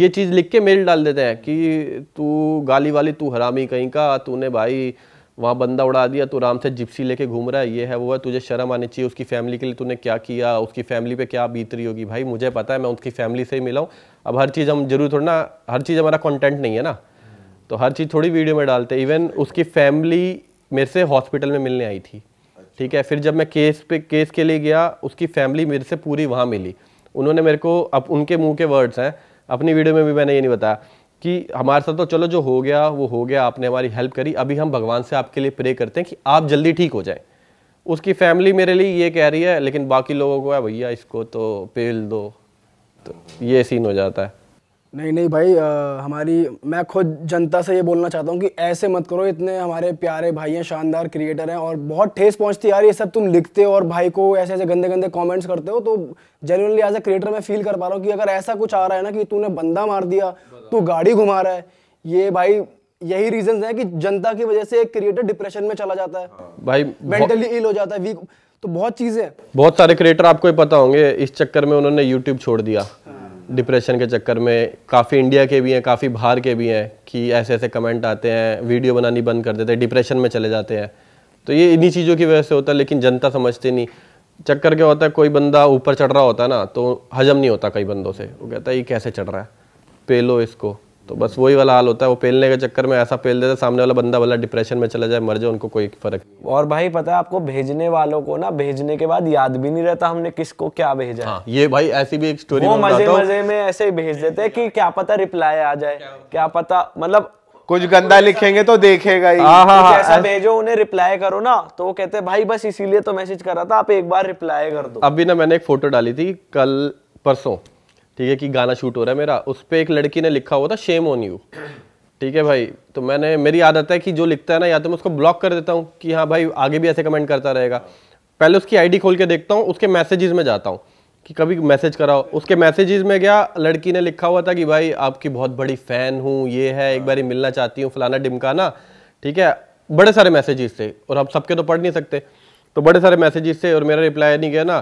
ये चीज़ लिख के मेल डाल देते हैं कि तू गाली वाली तू हरामी कहीं का तूने भाई वहाँ बंदा उड़ा दिया तो आराम से जिप्सी लेके घूम रहा है ये है वो है तुझे शर्म आनी चाहिए उसकी फैमिली के लिए तूने क्या किया उसकी फैमिली पे क्या बीत रही होगी भाई मुझे पता है मैं उसकी फैमिली से ही मिला हूँ अब हर चीज़ हम जरूर थोड़ा ना हर चीज़ हमारा कंटेंट नहीं है ना तो हर चीज़ थोड़ी वीडियो में डालते इवन उसकी फैमिली मेरे से हॉस्पिटल में मिलने आई थी ठीक है फिर जब मैं केस पे केस के लिए गया उसकी फैमिली मेरे से पूरी वहाँ मिली उन्होंने मेरे को अब उनके मुँह के वर्ड्स हैं अपनी वीडियो में भी मैंने ये नहीं बताया कि हमारे साथ तो चलो जो हो गया वो हो गया आपने हमारी हेल्प करी अभी हम भगवान से आपके लिए प्रे करते हैं कि आप जल्दी ठीक हो जाए उसकी फैमिली मेरे लिए ये कह रही है लेकिन बाकी लोगों को है भैया इसको तो पेल दो तो ये सीन हो जाता है नहीं नहीं भाई आ, हमारी मैं खुद जनता से ये बोलना चाहता हूँ कि ऐसे मत करो इतने हमारे प्यारे भाई हैं शानदार क्रिएटर हैं और बहुत ठेस पहुँचती यार ये सब तुम लिखते हो और भाई को ऐसे ऐसे गंदे गंदे कमेंट्स करते हो तो जेनुअनली एज ए क्रिएटर मैं फील कर पा रहा हूँ कि अगर ऐसा कुछ आ रहा है ना कि तूने बंदा मार दिया तू गाड़ी घुमा रहा है ये भाई यही रीजन है कि जनता की वजह से एक क्रिएटर डिप्रेशन में चला जाता है हाँ। भाई मेंटली इल हो जाता है वीक तो बहुत चीज़ें बहुत सारे क्रिएटर आपको पता होंगे इस चक्कर में उन्होंने यूट्यूब छोड़ दिया डिप्रेशन के चक्कर में काफ़ी इंडिया के भी हैं काफ़ी बाहर के भी हैं कि ऐसे ऐसे कमेंट आते हैं वीडियो बनानी बंद कर देते हैं डिप्रेशन में चले जाते हैं तो ये इन्हीं चीज़ों की वजह से होता है लेकिन जनता समझती नहीं चक्कर क्या होता है कोई बंदा ऊपर चढ़ रहा होता है ना तो हजम नहीं होता कई बंदों से वो कहता है ये कैसे चढ़ रहा है पे लो इसको तो बस वही वाला हाल होता है वो पेलने के चक्कर में ऐसा पेल देता है सामने वाला बंदा वाला डिप्रेशन में चला जाए मर जाए उनको कोई फर्क और भाई पता है आपको भेजने वालों को ना भेजने के बाद याद भी नहीं रहता हमने किसको क्या भेजा हाँ, ये भाई ऐसी भी एक स्टोरी वो मजे मजे में ऐसे ही भेज देते कि क्या पता रिप्लाई आ जाए क्या पता मतलब कुछ गंदा लिखेंगे तो देखेगा ही कुछ हाँ, हाँ, हाँ, ऐसा भेजो उन्हें रिप्लाई करो ना तो वो कहते भाई बस इसीलिए तो मैसेज कर रहा था आप एक बार रिप्लाई कर दो अभी ना मैंने एक फोटो डाली थी कल परसों ठीक है कि गाना शूट हो रहा है मेरा उस पर एक लड़की ने लिखा हुआ था शेम ऑन यू ठीक है भाई तो मैंने मेरी आदत है कि जो लिखता है ना या तो मैं उसको ब्लॉक कर देता हूँ कि हाँ भाई आगे भी ऐसे कमेंट करता रहेगा पहले उसकी आईडी खोल के देखता हूँ उसके मैसेजेस में जाता हूँ कि कभी मैसेज कराओ उसके मैसेजेस में गया लड़की ने लिखा हुआ था कि भाई आपकी बहुत बड़ी फ़ैन हूँ ये है एक बार मिलना चाहती हूँ फलाना डिमकाना ठीक है बड़े सारे मैसेजेस थे और हम सबके तो पढ़ नहीं सकते तो बड़े सारे मैसेजेस थे और मेरा रिप्लाई नहीं गया ना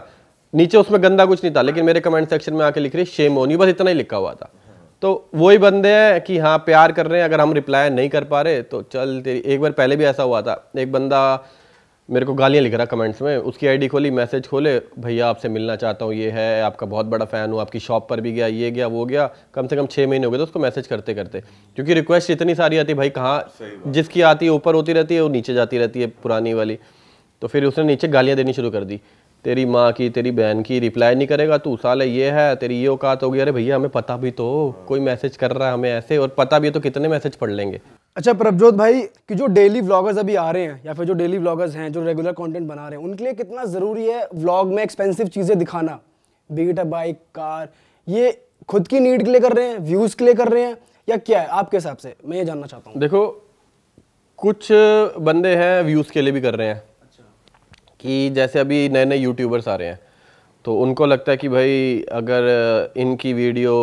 नीचे उसमें गंदा कुछ नहीं था लेकिन मेरे कमेंट सेक्शन में आके लिख रही शेम ओन यू बस इतना ही लिखा हुआ था तो वही बंदे हैं कि हाँ प्यार कर रहे हैं अगर हम रिप्लाई नहीं कर पा रहे तो चल तेरी एक बार पहले भी ऐसा हुआ था एक बंदा मेरे को गालियाँ लिख रहा कमेंट्स में उसकी आईडी खोली मैसेज खोले भैया आपसे मिलना चाहता हूँ ये है आपका बहुत बड़ा फ़ैन हूँ आपकी शॉप पर भी गया ये गया वो गया कम से कम छः महीने हो गए तो उसको मैसेज करते करते क्योंकि रिक्वेस्ट इतनी सारी आती है भाई कहाँ जिसकी आती है ऊपर होती रहती है वो नीचे जाती रहती है पुरानी वाली तो फिर उसने नीचे गालियाँ देनी शुरू कर दी तेरी माँ की तेरी बहन की रिप्लाई नहीं करेगा तू साले ये है तेरी ये औकात होगी अरे भैया हमें पता भी तो कोई मैसेज कर रहा है हमें ऐसे और पता भी है तो कितने मैसेज पढ़ लेंगे अच्छा प्रभजोत भाई कि जो डेली व्लॉगर्स अभी आ रहे हैं या फिर जो डेली व्लॉगर्स हैं जो रेगुलर कंटेंट बना रहे हैं उनके लिए कितना ज़रूरी है व्लॉग में एक्सपेंसिव चीज़ें दिखाना बीट बाइक कार ये खुद की नीड के लिए कर रहे हैं व्यूज़ के लिए कर रहे हैं या क्या है आपके हिसाब से मैं ये जानना चाहता हूँ देखो कुछ बंदे हैं व्यूज़ के लिए भी कर रहे हैं कि जैसे अभी नए नए यूट्यूबर्स आ रहे हैं तो उनको लगता है कि भाई अगर इनकी वीडियो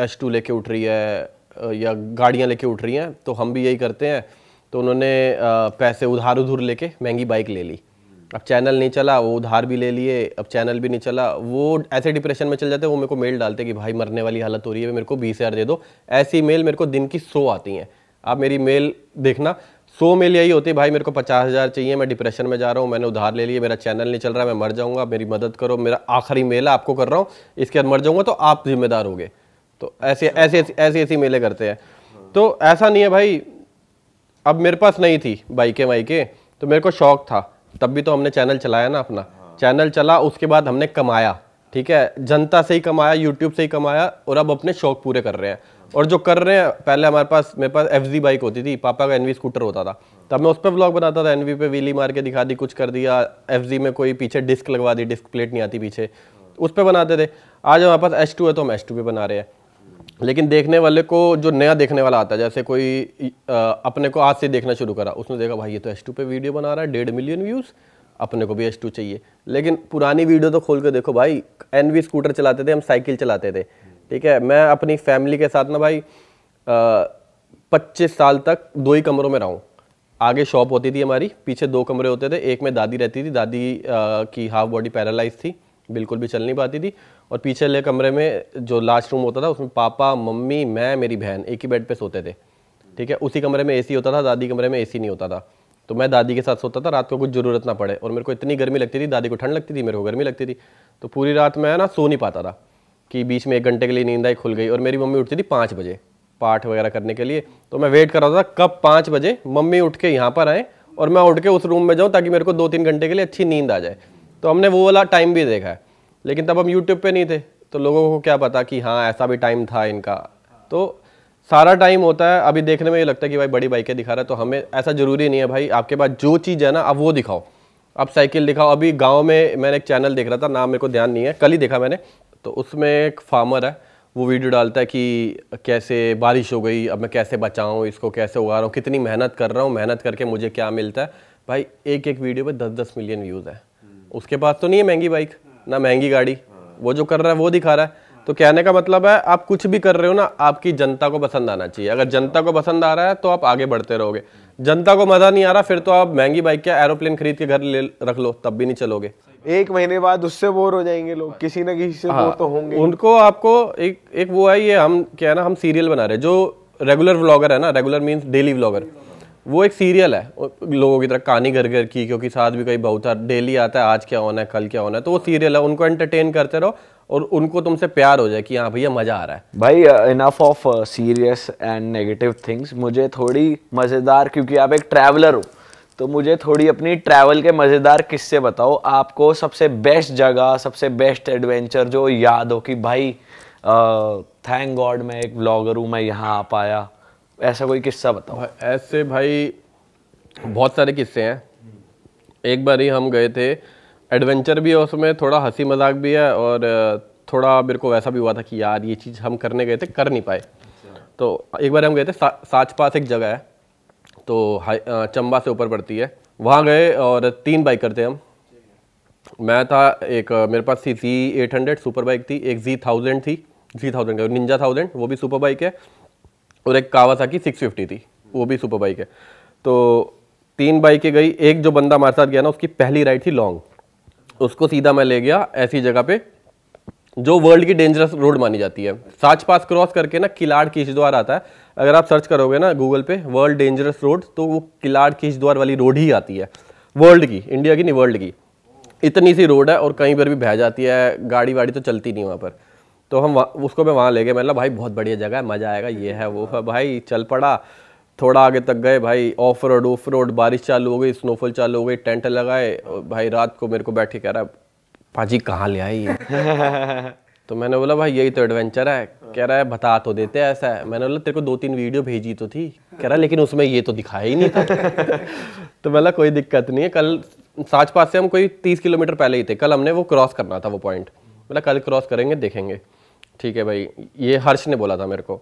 एस टू लेके उठ रही है या गाड़ियाँ लेके उठ रही हैं तो हम भी यही करते हैं तो उन्होंने पैसे उधार उधूर लेके महंगी बाइक ले ली अब चैनल नहीं चला वो उधार भी ले लिए अब चैनल भी नहीं चला वो ऐसे डिप्रेशन में चल जाते हैं वो मेरे को मेल डालते कि भाई मरने वाली हालत हो रही है मेरे को बीस हज़ार दे दो ऐसी मेल मेरे को दिन की सो आती हैं आप मेरी मेल देखना सो मेल यही होती भाई मेरे को पचास हज़ार चाहिए मैं डिप्रेशन में जा रहा हूँ मैंने उधार ले लिया मेरा चैनल नहीं चल रहा मैं मर जाऊँगा मेरी मदद करो मेरा आखिरी मेल आपको कर रहा हूँ इसके बाद मर जाऊँगा तो आप जिम्मेदार होगे तो ऐसे ऐसे ऐसे ऐसी मेले करते हैं तो ऐसा नहीं है भाई अब मेरे पास नहीं थी बाइकें वाइकें तो मेरे को शौक था तब भी तो हमने चैनल चलाया ना अपना हाँ। चैनल चला उसके बाद हमने कमाया ठीक है जनता से ही कमाया यूट्यूब से ही कमाया और अब अपने शौक पूरे कर रहे हैं और जो कर रहे हैं पहले हमारे पास मेरे पास एफ बाइक होती थी पापा का एनवी स्कूटर होता था तब मैं उस पर ब्लॉग बनाता था एनवी पे वीली मार के दिखा दी कुछ कर दिया एफ में कोई पीछे डिस्क लगवा दी डिस्क प्लेट नहीं आती पीछे उस पर बनाते थे आज हमारे पास एच है तो हम एच पे बना रहे हैं लेकिन देखने वाले को जो नया देखने वाला आता है जैसे कोई आ, अपने को आज से देखना शुरू करा उसने देखा भाई ये तो एच पे वीडियो बना रहा है डेढ़ मिलियन व्यूज़ अपने को भी एच चाहिए लेकिन पुरानी वीडियो तो खोल के देखो भाई एन स्कूटर चलाते थे हम साइकिल चलाते थे ठीक है मैं अपनी फैमिली के साथ ना भाई पच्चीस साल तक दो ही कमरों में रहा हूँ आगे शॉप होती थी हमारी पीछे दो कमरे होते थे एक में दादी रहती थी दादी की हाफ बॉडी पैरालाइज थी बिल्कुल भी चल नहीं पाती थी और पीछे ले कमरे में जो लास्ट रूम होता था उसमें पापा मम्मी मैं मेरी बहन एक ही बेड पे सोते थे ठीक है उसी कमरे में एसी होता था दादी कमरे में एसी नहीं होता था तो मैं दादी के साथ सोता था रात को कुछ ज़रूरत ना पड़े और मेरे को इतनी गर्मी लगती थी दादी को ठंड लगती थी मेरे को गर्मी लगती थी तो पूरी रात मैं ना सो नहीं पाता था कि बीच में एक घंटे के लिए नींद आई खुल गई और मेरी मम्मी उठती थी पाँच बजे पाठ वगैरह करने के लिए तो मैं वेट कर रहा था कब पाँच बजे मम्मी उठ के यहाँ पर आएँ और मैं उठ के उस रूम में जाऊँ ताकि मेरे को दो तीन घंटे के लिए अच्छी नींद आ जाए तो हमने वो वाला टाइम भी देखा है लेकिन तब हम यूट्यूब पर नहीं थे तो लोगों को क्या पता कि हाँ ऐसा भी टाइम था इनका तो सारा टाइम होता है अभी देखने में ये लगता है कि भाई बड़ी बाइकें दिखा रहा है तो हमें ऐसा ज़रूरी नहीं है भाई आपके पास जो चीज़ है ना आप वो दिखाओ अब साइकिल दिखाओ अभी गांव में मैंने एक चैनल देख रहा था नाम मेरे को ध्यान नहीं है कल ही देखा मैंने तो उसमें एक फार्मर है वो वीडियो डालता है कि कैसे बारिश हो गई अब मैं कैसे बचाऊँ इसको कैसे उगा रहा हूँ कितनी मेहनत कर रहा हूँ मेहनत करके मुझे क्या मिलता है भाई एक एक वीडियो पर दस दस मिलियन व्यूज़ है उसके पास तो नहीं है महंगी बाइक ना महंगी गाड़ी वो जो कर रहा है वो दिखा रहा है तो कहने का मतलब है आप कुछ भी कर रहे हो ना आपकी जनता को पसंद आना चाहिए अगर जनता को पसंद आ रहा है तो आप आगे बढ़ते रहोगे जनता को मज़ा नहीं आ रहा फिर तो आप महंगी बाइक क्या एरोप्लेन खरीद के घर ले रख लो तब भी नहीं चलोगे एक महीने बाद उससे बोर हो जाएंगे लोग किसी ना किसी से हाँ, बोर तो होंगे उनको आपको एक एक वो है ये हम क्या है ना हम सीरियल बना रहे जो रेगुलर व्लॉगर है ना रेगुलर मीन्स डेली व्लॉगर वो एक सीरियल है लोगों की तरह कहानी घर घर की क्योंकि साथ भी कई बहुत डेली आता है आज क्या होना है कल क्या होना है तो वो सीरियल है उनको एंटरटेन करते रहो और उनको तुमसे प्यार हो जाए कि हाँ भैया मज़ा आ रहा है भाई enough of serious and negative things मुझे थोड़ी मज़ेदार क्योंकि आप एक ट्रैवलर हो तो मुझे थोड़ी अपनी ट्रैवल के मज़ेदार किस्से बताओ आपको सबसे बेस्ट जगह सबसे बेस्ट एडवेंचर जो याद हो कि भाई थैंक uh, गॉड मैं एक ब्लॉगर हूँ मैं यहाँ आ पाया ऐसा कोई किस्सा बताओ ऐसे भाई बहुत सारे किस्से हैं एक बार ही हम गए थे एडवेंचर भी है उसमें थोड़ा हंसी मजाक भी है और थोड़ा मेरे को वैसा भी हुआ था कि यार ये चीज़ हम करने गए थे कर नहीं पाए अच्छा। तो एक बार हम गए थे सा, साच पास एक जगह है तो चंबा से ऊपर पड़ती है वहाँ गए और तीन बाइकर थे हम मैं था एक मेरे पास थी G eight hundred super bike थी एक जी थाउजेंड थी जी थाउजेंड का निंजा थाउजेंड वो भी सुपर बाइक है और एक की सिक्स फिफ्टी थी वो भी सुपर बाइक है तो तीन बाइकें गई एक जो बंदा हमारे साथ गया ना उसकी पहली राइड थी लॉन्ग उसको सीधा मैं ले गया ऐसी जगह पे जो वर्ल्ड की डेंजरस रोड मानी जाती है साच पास क्रॉस करके ना किलाड़ की आता है अगर आप सर्च करोगे ना गूगल पे वर्ल्ड डेंजरस रोड तो वो किलाड़ की वाली रोड ही आती है वर्ल्ड की इंडिया की नहीं वर्ल्ड की इतनी सी रोड है और कहीं पर भी बह जाती है गाड़ी वाड़ी तो चलती नहीं वहाँ पर तो हम उसको मैं वहाँ ले गए मतलब भाई बहुत बढ़िया जगह है मज़ा आएगा ये है वो है भाई चल पड़ा थोड़ा आगे तक गए भाई ऑफ रोड ऑफ रोड बारिश चालू हो गई स्नोफॉल चालू हो गई टेंट लगाए भाई रात को मेरे को बैठे कह रहा है पाजी कहाँ ले आई तो मैंने बोला भाई यही तो एडवेंचर है कह रहा है बता तो देते हैं ऐसा है मैंने बोला तेरे को दो तीन वीडियो भेजी तो थी कह रहा लेकिन उसमें ये तो दिखाया ही नहीं था तो मैंने कोई दिक्कत नहीं है कल साँच पास से हम कोई तीस किलोमीटर पहले ही थे कल हमने वो क्रॉस करना था वो पॉइंट बोला कल क्रॉस करेंगे देखेंगे ठीक है भाई ये हर्ष ने बोला था मेरे को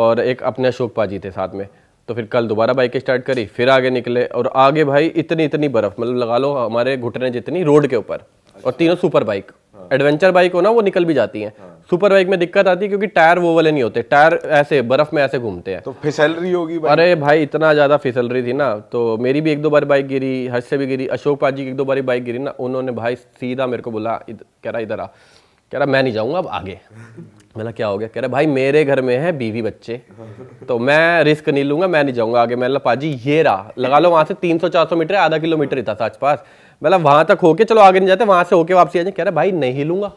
और एक अपने अशोक पाजी थे साथ में तो फिर कल दोबारा बाइक स्टार्ट करी फिर आगे निकले और आगे भाई इतनी इतनी बर्फ मतलब लगा लो हमारे घुटने जितनी रोड के ऊपर अच्छा। और तीनों अच्छा। सुपर बाइक हाँ। एडवेंचर बाइक हो ना वो निकल भी जाती है हाँ। सुपर बाइक में दिक्कत आती है क्योंकि टायर वो वाले नहीं होते टायर ऐसे बर्फ में ऐसे घूमते हैं तो फिसल रही होगी अरे भाई इतना ज्यादा फिसल रही थी ना तो मेरी भी एक दो बार बाइक गिरी हर्ष से भी गिरी अशोक पाजी की एक दो बार बाइक गिरी ना उन्होंने भाई सीधा मेरे को बोला कह रहा इधर आ कह रहा मैं नहीं जाऊँगा अब आगे मैंने क्या हो गया कह रहा भाई मेरे घर में है बीवी बच्चे तो मैं रिस्क नहीं लूंगा मैं नहीं जाऊँगा आगे मैंने पाजी ये रहा लगा लो वहाँ से तीन सौ चार सौ मीटर आधा किलोमीटर ही था सच पास मतलब वहाँ तक होके चलो आगे नहीं जाते वहाँ से होके वापसी आ जाए कह रहा भाई नहीं लूँगा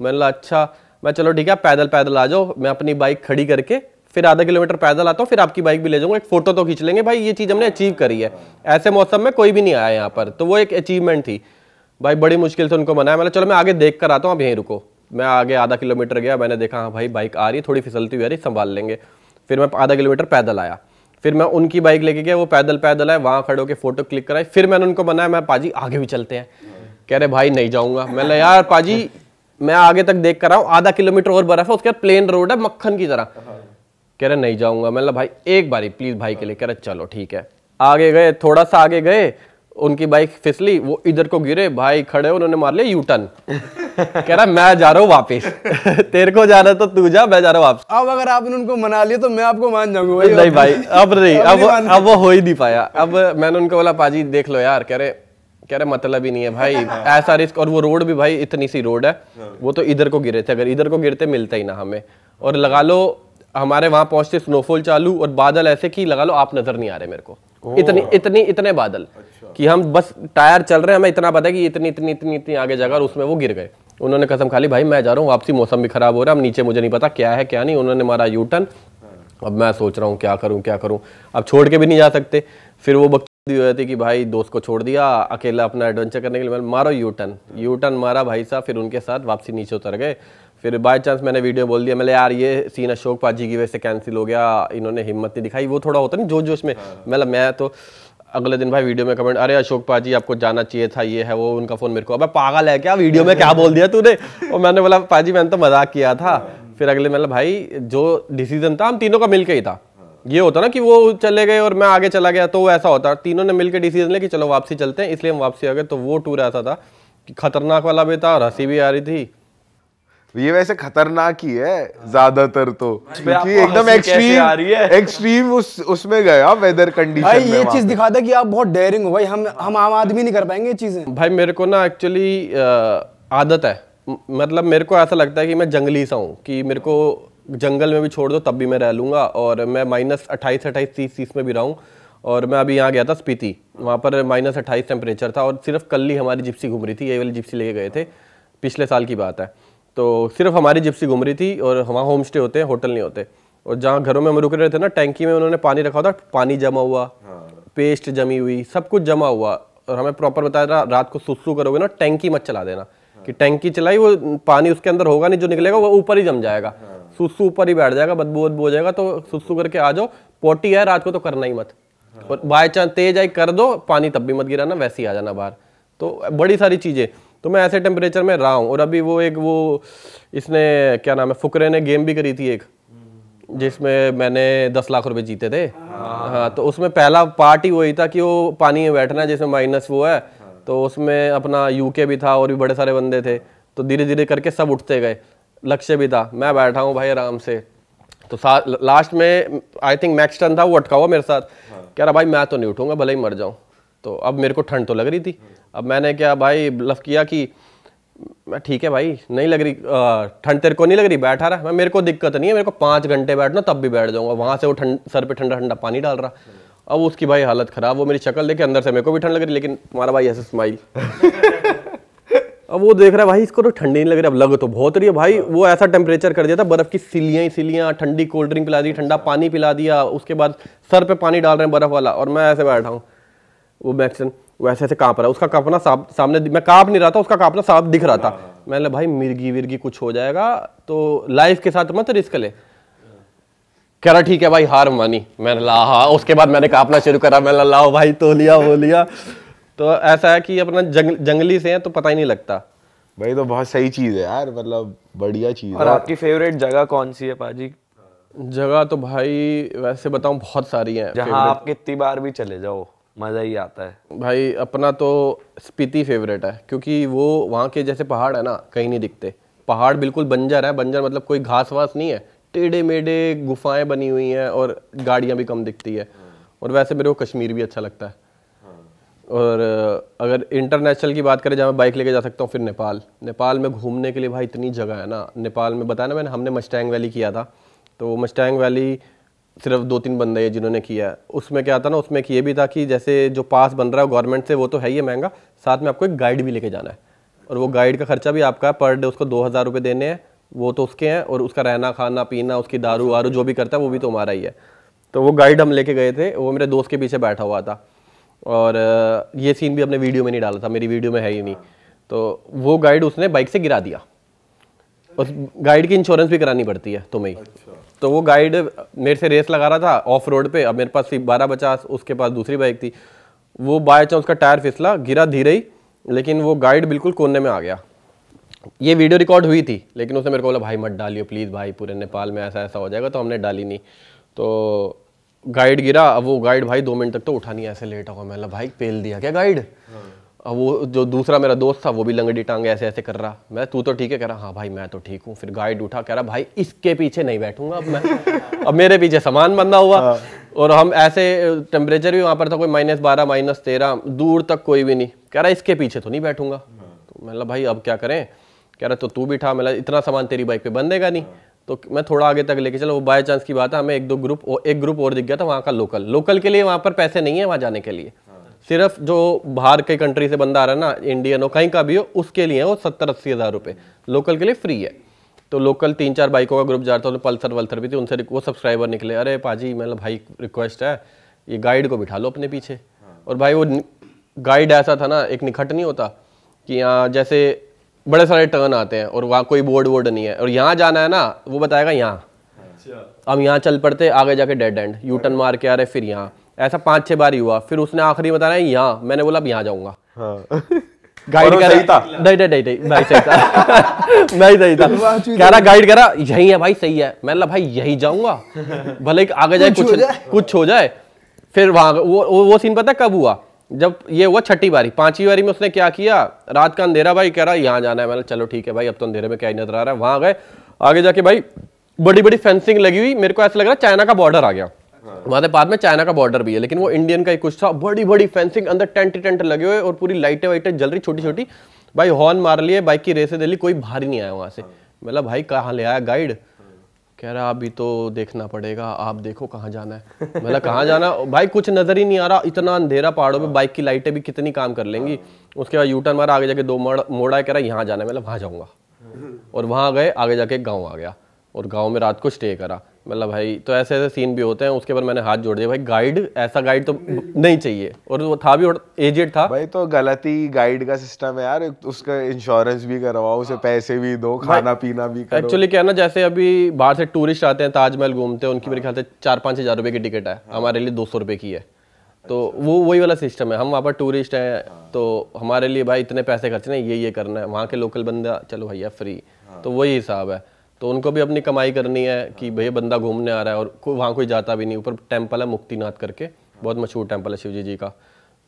मैंने अच्छा मैं चलो ठीक है पैदल पैदल आ जाओ मैं अपनी बाइक खड़ी करके फिर आधा किलोमीटर पैदल आता हूँ फिर आपकी बाइक भी ले जाऊंगा एक फोटो तो खींच लेंगे भाई ये चीज़ हमने अचीव करी है ऐसे मौसम में कोई भी नहीं आया यहाँ पर तो वो एक अचीवमेंट थी भाई बड़ी मुश्किल से उनको मनाया मैंने चलो मैं आगे देख कर आता हूँ आप यहीं रुको मैं आगे आधा किलोमीटर गया मैंने देखा हाँ भाई बाइक आ रही है थोड़ी फिसलती हुई आ रही संभाल लेंगे फिर मैं आधा किलोमीटर पैदल आया फिर मैं उनकी बाइक लेके गया वो पैदल पैदल आए वहाँ खड़े होकर फोटो क्लिक कराई फिर मैंने उनको बनाया मैं पाजी आगे भी चलते हैं कह रहे भाई नहीं जाऊँगा मैंने यार पाजी मैं आगे तक देख कर रहा हूँ आधा किलोमीटर और बर्फ है उसके बाद प्लेन रोड है मक्खन की तरह कह रहे नहीं जाऊँगा मैंने भाई एक बारी प्लीज़ भाई के लिए कह रहे चलो ठीक है आगे गए थोड़ा सा आगे गए उनकी बाइक फिसली वो इधर को गिरे भाई खड़े उन्होंने मार लिया यू टर्न कह रहा मैं जा रहा हूँ वापिस तेरे को जाना तो तू जा मैं जा रहा हूँ वापस अब अगर आपने उनको मना लिया तो मैं आपको मान जाऊंगा भाई नहीं भाई अब नहीं अब अब वो हो ही नहीं पाया अब मैंने उनको बोला पाजी देख लो यार कह रहे कह रहे मतलब ही नहीं है भाई हाँ। ऐसा रिस्क और वो रोड भी भाई इतनी सी रोड है हाँ। वो तो इधर को गिरे थे अगर इधर को गिरते मिलते ही ना हमें और लगा लो हमारे वहां पहुंचते स्नोफॉल चालू और बादल ऐसे कि लगा लो आप नजर नहीं आ रहे मेरे को इतनी इतनी इतने बादल अच्छा। कि हम बस टायर चल रहे हैं हमें इतना पता है कि इतनी इतनी इतनी इतनी आगे जगह और उसमें वो गिर गए उन्होंने कसम खाली भाई मैं जा रहा हूँ वापसी मौसम भी खराब हो रहा है अब नीचे मुझे नहीं पता क्या है क्या नहीं उन्होंने मारा यू टर्न अब मैं सोच रहा हूँ क्या करूँ क्या करूँ अब छोड़ के भी नहीं जा सकते फिर वो बकचोदी हो जाती कि भाई दोस्त को छोड़ दिया अकेला अपना एडवेंचर करने के लिए मारो यू टर्न यू टर्न मारा भाई साहब फिर उनके साथ वापसी नीचे उतर गए फिर बाई चांस मैंने वीडियो बोल दिया मैं यार ये सीन अशोक पाजी की वजह से कैंसिल हो गया इन्होंने हिम्मत नहीं दिखाई वो थोड़ा होता नहीं जो जोश में मतलब मैं तो अगले दिन भाई वीडियो में कमेंट अरे अशोक पाजी आपको जाना चाहिए था ये है वो उनका फ़ोन मेरे को अब पागल है क्या वीडियो में क्या बोल दिया तूने और मैंने बोला पाजी मैंने तो मजाक किया था फिर अगले मतलब भाई जो डिसीजन था हम तीनों का मिल के ही था ये होता ना कि वो चले गए और मैं आगे चला गया तो ऐसा होता तीनों ने मिलकर डिसीजन लिया कि चलो वापसी चलते हैं इसलिए हम वापसी आ गए तो वो टूर ऐसा था कि खतरनाक वाला भी था और हंसी भी आ रही थी तो ये वैसे खतरनाक ही है ज्यादातर तो क्योंकि एकदम एक्सट्रीम एक्सट्रीम उस उसमें गया वेदर कंडीशन भाई ये चीज दिखाता कि आप बहुत डेयरिंग हो भाई हम हम आम आदमी नहीं कर पाएंगे ये चीजें भाई मेरे को ना एक्चुअली आदत है मतलब मेरे को ऐसा लगता है कि मैं जंगली सा हूँ कि मेरे को जंगल में भी छोड़ दो तब भी मैं रह लूंगा और मैं माइनस अट्ठाईस अट्ठाईस तीस तीस में भी रहूँ और मैं अभी यहाँ गया था स्पीति वहाँ पर माइनस अट्ठाईस टेम्परेचर था और सिर्फ कल ही हमारी जिप्सी घूम रही थी ये वाली जिप्सी लेके गए थे पिछले साल की बात है तो सिर्फ हमारी जिप्सी घूम रही थी और वहाँ होम स्टे होते हैं होटल नहीं होते और जहाँ घरों में हम रुक रहे थे ना टैंकी में उन्होंने पानी रखा था पानी जमा हुआ हाँ। पेस्ट जमी हुई सब कुछ जमा हुआ और हमें प्रॉपर बताया था रात को सुसू करोगे ना टैंकी मत चला देना हाँ। कि टैंकी चलाई वो पानी उसके अंदर होगा नहीं जो निकलेगा वो ऊपर ही जम जाएगा हाँ। सुसू ऊपर ही बैठ जाएगा बदबू बदबू हो जाएगा तो सुसू करके आ जाओ पोटी है रात को तो करना ही मत और बाई चांस तेज आई कर दो पानी तब भी मत गिराना वैसे ही आ जाना बाहर तो बड़ी सारी चीज़ें तो मैं ऐसे टेम्परेचर में रहा हूँ और अभी वो एक वो इसने क्या नाम है फुकरे ने गेम भी करी थी एक जिसमें मैंने दस लाख रुपए जीते थे हाँ तो उसमें पहला पार्ट ही वही था कि वो पानी में बैठना है जिसमें माइनस वो है तो उसमें अपना यूके भी था और भी बड़े सारे बंदे थे तो धीरे धीरे करके सब उठते गए लक्ष्य भी था मैं बैठा हूँ भाई आराम से तो लास्ट में आई थिंक मैक्स टर्न था वो अटका हुआ मेरे साथ हाँ। कह रहा भाई मैं तो नहीं उठूंगा भले ही मर जाऊँ तो अब मेरे को ठंड तो लग रही थी अब मैंने क्या भाई लफ किया कि मैं ठीक है भाई नहीं लग रही ठंड तेरे को नहीं लग रही बैठा रहा मैं मेरे को दिक्कत नहीं है मेरे को पाँच घंटे बैठना तब भी बैठ जाऊँगा वहाँ से वो ठंड सर पे ठंडा ठंडा पानी डाल रहा अब उसकी भाई हालत ख़राब वो मेरी शक्ल देखे अंदर से मेरे को भी ठंड लग रही लेकिन तुम्हारा भाई ऐसे स्माइल अब वो देख रहा है भाई इसको तो ठंडी नहीं लग रही अब लग तो बहुत रही है भाई वो ऐसा टेम्परेचर कर दिया था बर्फ़ की सिलियाँ ही सिलियाँ ठंडी कोल्ड ड्रिंक पिला दी ठंडा पानी पिला दिया उसके बाद सर पे पानी डाल रहे हैं बर्फ़ वाला और मैं ऐसे बैठा हूँ वो मैक्सन वैसे ऐसे कांप रहा है उसका कांपना साफ सामने मैं कांप नहीं रहा था उसका कांपना साफ दिख रहा था हाँ। मैंने भाई मिर्गी विरगी कुछ हो जाएगा तो लाइफ के साथ मत रिस्क ले कह रहा ठीक है भाई हार मानी मैंने ला हा हाँ। उसके बाद मैंने कांपना शुरू करा मैंने लाओ भाई तो लिया वो लिया तो ऐसा है कि अपना जंग, जंगली से है तो पता ही नहीं लगता भाई तो बहुत सही चीज़ है यार मतलब बढ़िया चीज़ और आपकी फेवरेट जगह कौन सी है पाजी जगह तो भाई वैसे बताऊं बहुत सारी हैं जहां आप कितनी बार भी चले जाओ मज़ा ही आता है भाई अपना तो स्पीति फेवरेट है क्योंकि वो वहाँ के जैसे पहाड़ है ना कहीं नहीं दिखते पहाड़ बिल्कुल बंजर है बंजर मतलब कोई घास वास नहीं है टेढ़े मेढ़े गुफाएं बनी हुई हैं और गाड़ियाँ भी कम दिखती है और वैसे मेरे को कश्मीर भी अच्छा लगता है और अगर इंटरनेशनल की बात करें जहाँ मैं बाइक लेके जा सकता हूँ फिर नेपाल नेपाल में घूमने के लिए भाई इतनी जगह है ना नेपाल में बताया ना मैंने हमने मस्टैंग वैली किया था तो मस्टैंग वैली सिर्फ दो तीन बंदे हैं जिन्होंने किया है उसमें क्या था ना उसमें एक ये भी था कि जैसे जो पास बन रहा है गवर्नमेंट से वो तो है ही महंगा साथ में आपको एक गाइड भी लेके जाना है और वो गाइड का खर्चा भी आपका पर डे उसको दो हज़ार रुपये देने हैं वो तो उसके हैं और उसका रहना खाना पीना उसकी दारू वारू जो भी करता है वो भी तो हमारा ही है तो वो गाइड हम लेके गए थे वो मेरे दोस्त के पीछे बैठा हुआ था और ये सीन भी अपने वीडियो में नहीं डाला था मेरी वीडियो में है ही नहीं तो वो गाइड उसने बाइक से गिरा दिया उस गाइड की इंश्योरेंस भी करानी पड़ती है तुम्हें तो वो गाइड मेरे से रेस लगा रहा था ऑफ रोड पे अब मेरे पास सिर्फ बारह पचास उसके पास दूसरी बाइक थी वो बाय चांस का टायर फिसला गिरा धीरे ही लेकिन वो गाइड बिल्कुल कोने में आ गया ये वीडियो रिकॉर्ड हुई थी लेकिन उसने मेरे को बोला भाई मत डालियो प्लीज़ भाई पूरे नेपाल में ऐसा ऐसा हो जाएगा तो हमने डाली नहीं तो गाइड गिरा अब वो गाइड भाई दो मिनट तक तो उठा नहीं ऐसे लेट होगा मैंने भाई पेल दिया क्या गाइड अब वो जो दूसरा मेरा दोस्त था वो भी लंगड़ी टांग ऐसे ऐसे कर रहा मैं तू तो ठीक है कह रहा हाँ भाई मैं तो ठीक हूँ फिर गाइड उठा कह रहा भाई इसके पीछे नहीं बैठूंगा अब मैं अब मेरे पीछे सामान बंदा हुआ हाँ। और हम ऐसे टेम्परेचर भी वहाँ पर था कोई माइनस बारह माइनस तेरह दूर तक कोई भी नहीं कह रहा इसके पीछे तो नहीं बैठूंगा हाँ। तो मतलब भाई अब क्या करें कह रहा तो तू भी ठा मतलब इतना सामान तेरी बाइक पे बंधेगा नहीं हाँ। तो मैं थोड़ा आगे तक लेके चलो वो बाय चांस की बात है हमें एक दो ग्रुप एक ग्रुप और दिख गया था वहाँ का लोकल लोकल के लिए वहाँ पर पैसे नहीं है वहाँ जाने के लिए सिर्फ जो बाहर के कंट्री से बंदा आ रहा है ना इंडियन हो कहीं का भी हो उसके लिए वो सत्तर अस्सी हज़ार रुपये लोकल के लिए फ्री है तो लोकल तीन चार बाइकों का ग्रुप जाता था पल्सर वल्सर भी थी उनसे वो सब्सक्राइबर निकले अरे पाजी मतलब भाई रिक्वेस्ट है ये गाइड को बिठा लो अपने पीछे और भाई वो गाइड ऐसा था ना एक निखट नहीं होता कि यहाँ जैसे बड़े सारे टर्न आते हैं और वहाँ कोई बोर्ड वोर्ड नहीं है और यहाँ जाना है ना वो बताएगा यहाँ अच्छा। हम यहाँ चल पड़ते आगे जाके डेड एंड यू टर्न मार के आ रहे फिर यहाँ ऐसा पांच छह बार ही हुआ फिर उसने आखिरी बताया यहाँ मैंने बोला अब यहाँ जाऊंगा गाइड हाँ। करा नहीं नहीं नहीं नहीं सही था नहीं सही था कह रहा गाइड करा यही है भाई सही है मैंने भाई यही जाऊंगा भले आगे जाए कुछ कुछ हो जाए फिर वहां वो वो सीन पता कब हुआ जब ये हुआ छठी बारी पांचवी बारी में उसने क्या किया रात का अंधेरा भाई कह रहा यहाँ जाना है मैंने चलो ठीक है भाई अब तो अंधेरे में क्या नजर आ रहा है वहाँ गए आगे जाके भाई बड़ी बड़ी फेंसिंग लगी हुई मेरे को ऐसा लग रहा है चाइना का बॉर्डर आ गया वहां से बाद में चाइना का बॉर्डर भी है लेकिन वो इंडियन का ही कुछ था बड़ी बड़ी फेंसिंग अंदर टेंट टेंट लगे हुए और पूरी लाइटें वाइटें जल रही छोटी छोटी भाई हॉर्न मार लिए बाइक की रेसे ली कोई भारी नहीं आया वहां से मतलब भाई कहाँ ले आया गाइड कह रहा अभी तो देखना पड़ेगा आप देखो कहाँ जाना है मतलब कहाँ जाना भाई कुछ नज़र ही नहीं आ रहा इतना अंधेरा पहाड़ों में बाइक की लाइटें भी कितनी काम कर लेंगी उसके बाद यूटर्न मारा आगे जाके दो मोड़ मोड़ा कह रहा यहाँ जाना है मतलब वहाँ जाऊँगा और वहाँ गए आगे जाके गाँव आ गया और गाँव में रात को स्टे करा मतलब भाई तो ऐसे ऐसे सीन भी होते हैं उसके बाद मैंने हाथ जोड़ दिया भाई गाइड ऐसा गाइड तो नहीं चाहिए और वो था भी एजेड था भाई तो गलती गाइड का सिस्टम है यार उसका इंश्योरेंस भी करवाओ उसे हाँ। पैसे भी दो खाना पीना भी एक्चुअली क्या ना जैसे अभी बाहर से टूरिस्ट आते हैं ताजमहल घूमते हैं उनकी मेरे ख्याल से चार पाँच हज़ार रुपये की टिकट है हाँ। हमारे लिए दो सौ रुपये की है तो वो वही वाला सिस्टम है हम वहाँ पर टूरिस्ट हैं हाँ। तो हमारे लिए भाई इतने पैसे खर्चने ये ये करना है वहाँ के लोकल बंदा चलो भैया फ्री तो वही हिसाब है तो उनको भी अपनी कमाई करनी है कि भैया बंदा घूमने आ रहा है और को, वहाँ कोई जाता भी नहीं ऊपर टेम्पल है मुक्तिनाथ करके बहुत मशहूर टेम्पल है शिवजी जी का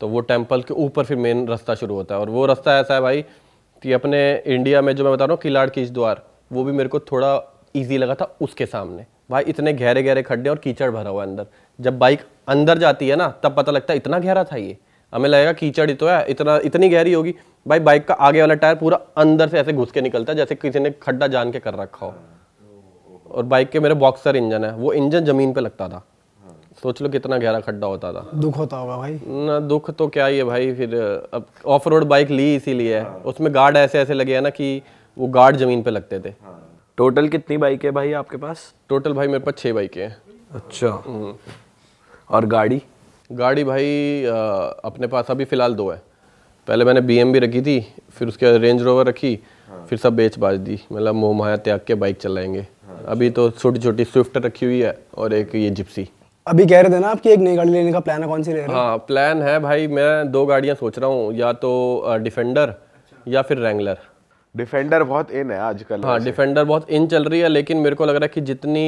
तो वो टेम्पल के ऊपर फिर मेन रास्ता शुरू होता है और वो रास्ता ऐसा है भाई कि अपने इंडिया में जो मैं बता रहा हूँ किलाड़ कीच द्वार वो भी मेरे को थोड़ा ईजी लगा था उसके सामने भाई इतने गहरे गहरे खड्डे और कीचड़ भरा हुआ है अंदर जब बाइक अंदर जाती है ना तब पता लगता है इतना गहरा था ये हमें लगेगा कीचड़ ही तो है इतना इतनी गहरी होगी भाई बाइक का आगे वाला टायर पूरा अंदर से ऐसे घुस के निकलता है जैसे किसी ने खड्डा जान के कर रखा हो और बाइक के मेरे बॉक्सर इंजन है वो इंजन जमीन पे लगता था सोच लो कितना गहरा खड्डा होता था दुख होता होगा भाई ना दुख तो क्या ही है भाई फिर अब ऑफ रोड बाइक ली इसीलिए है उसमें गार्ड ऐसे ऐसे लगे हैं ना कि वो गार्ड जमीन पे लगते थे टोटल कितनी बाइक है भाई आपके पास टोटल भाई मेरे पास छः बाइकें हैं अच्छा हम्म। और गाड़ी गाड़ी भाई आ, अपने पास अभी फ़िलहाल दो है पहले मैंने बी रखी थी फिर उसके बाद रेंज रोवर रखी हाँ। फिर सब बेच बाज दी मतलब मोह माया त्याग के बाइक चलाएंगे हाँ। अभी तो छोटी छोटी स्विफ्ट रखी हुई है और एक ये जिप्सी अभी कह रहे थे ना आपकी एक नई गाड़ी लेने का प्लान है कौन सी ले रहे हाँ प्लान है भाई मैं दो गाड़ियाँ सोच रहा हूँ या तो डिफेंडर अच्छा। या फिर रेंगलर डिफेंडर बहुत इन है आजकल हाँ डिफेंडर बहुत इन चल रही है लेकिन मेरे को लग रहा है कि जितनी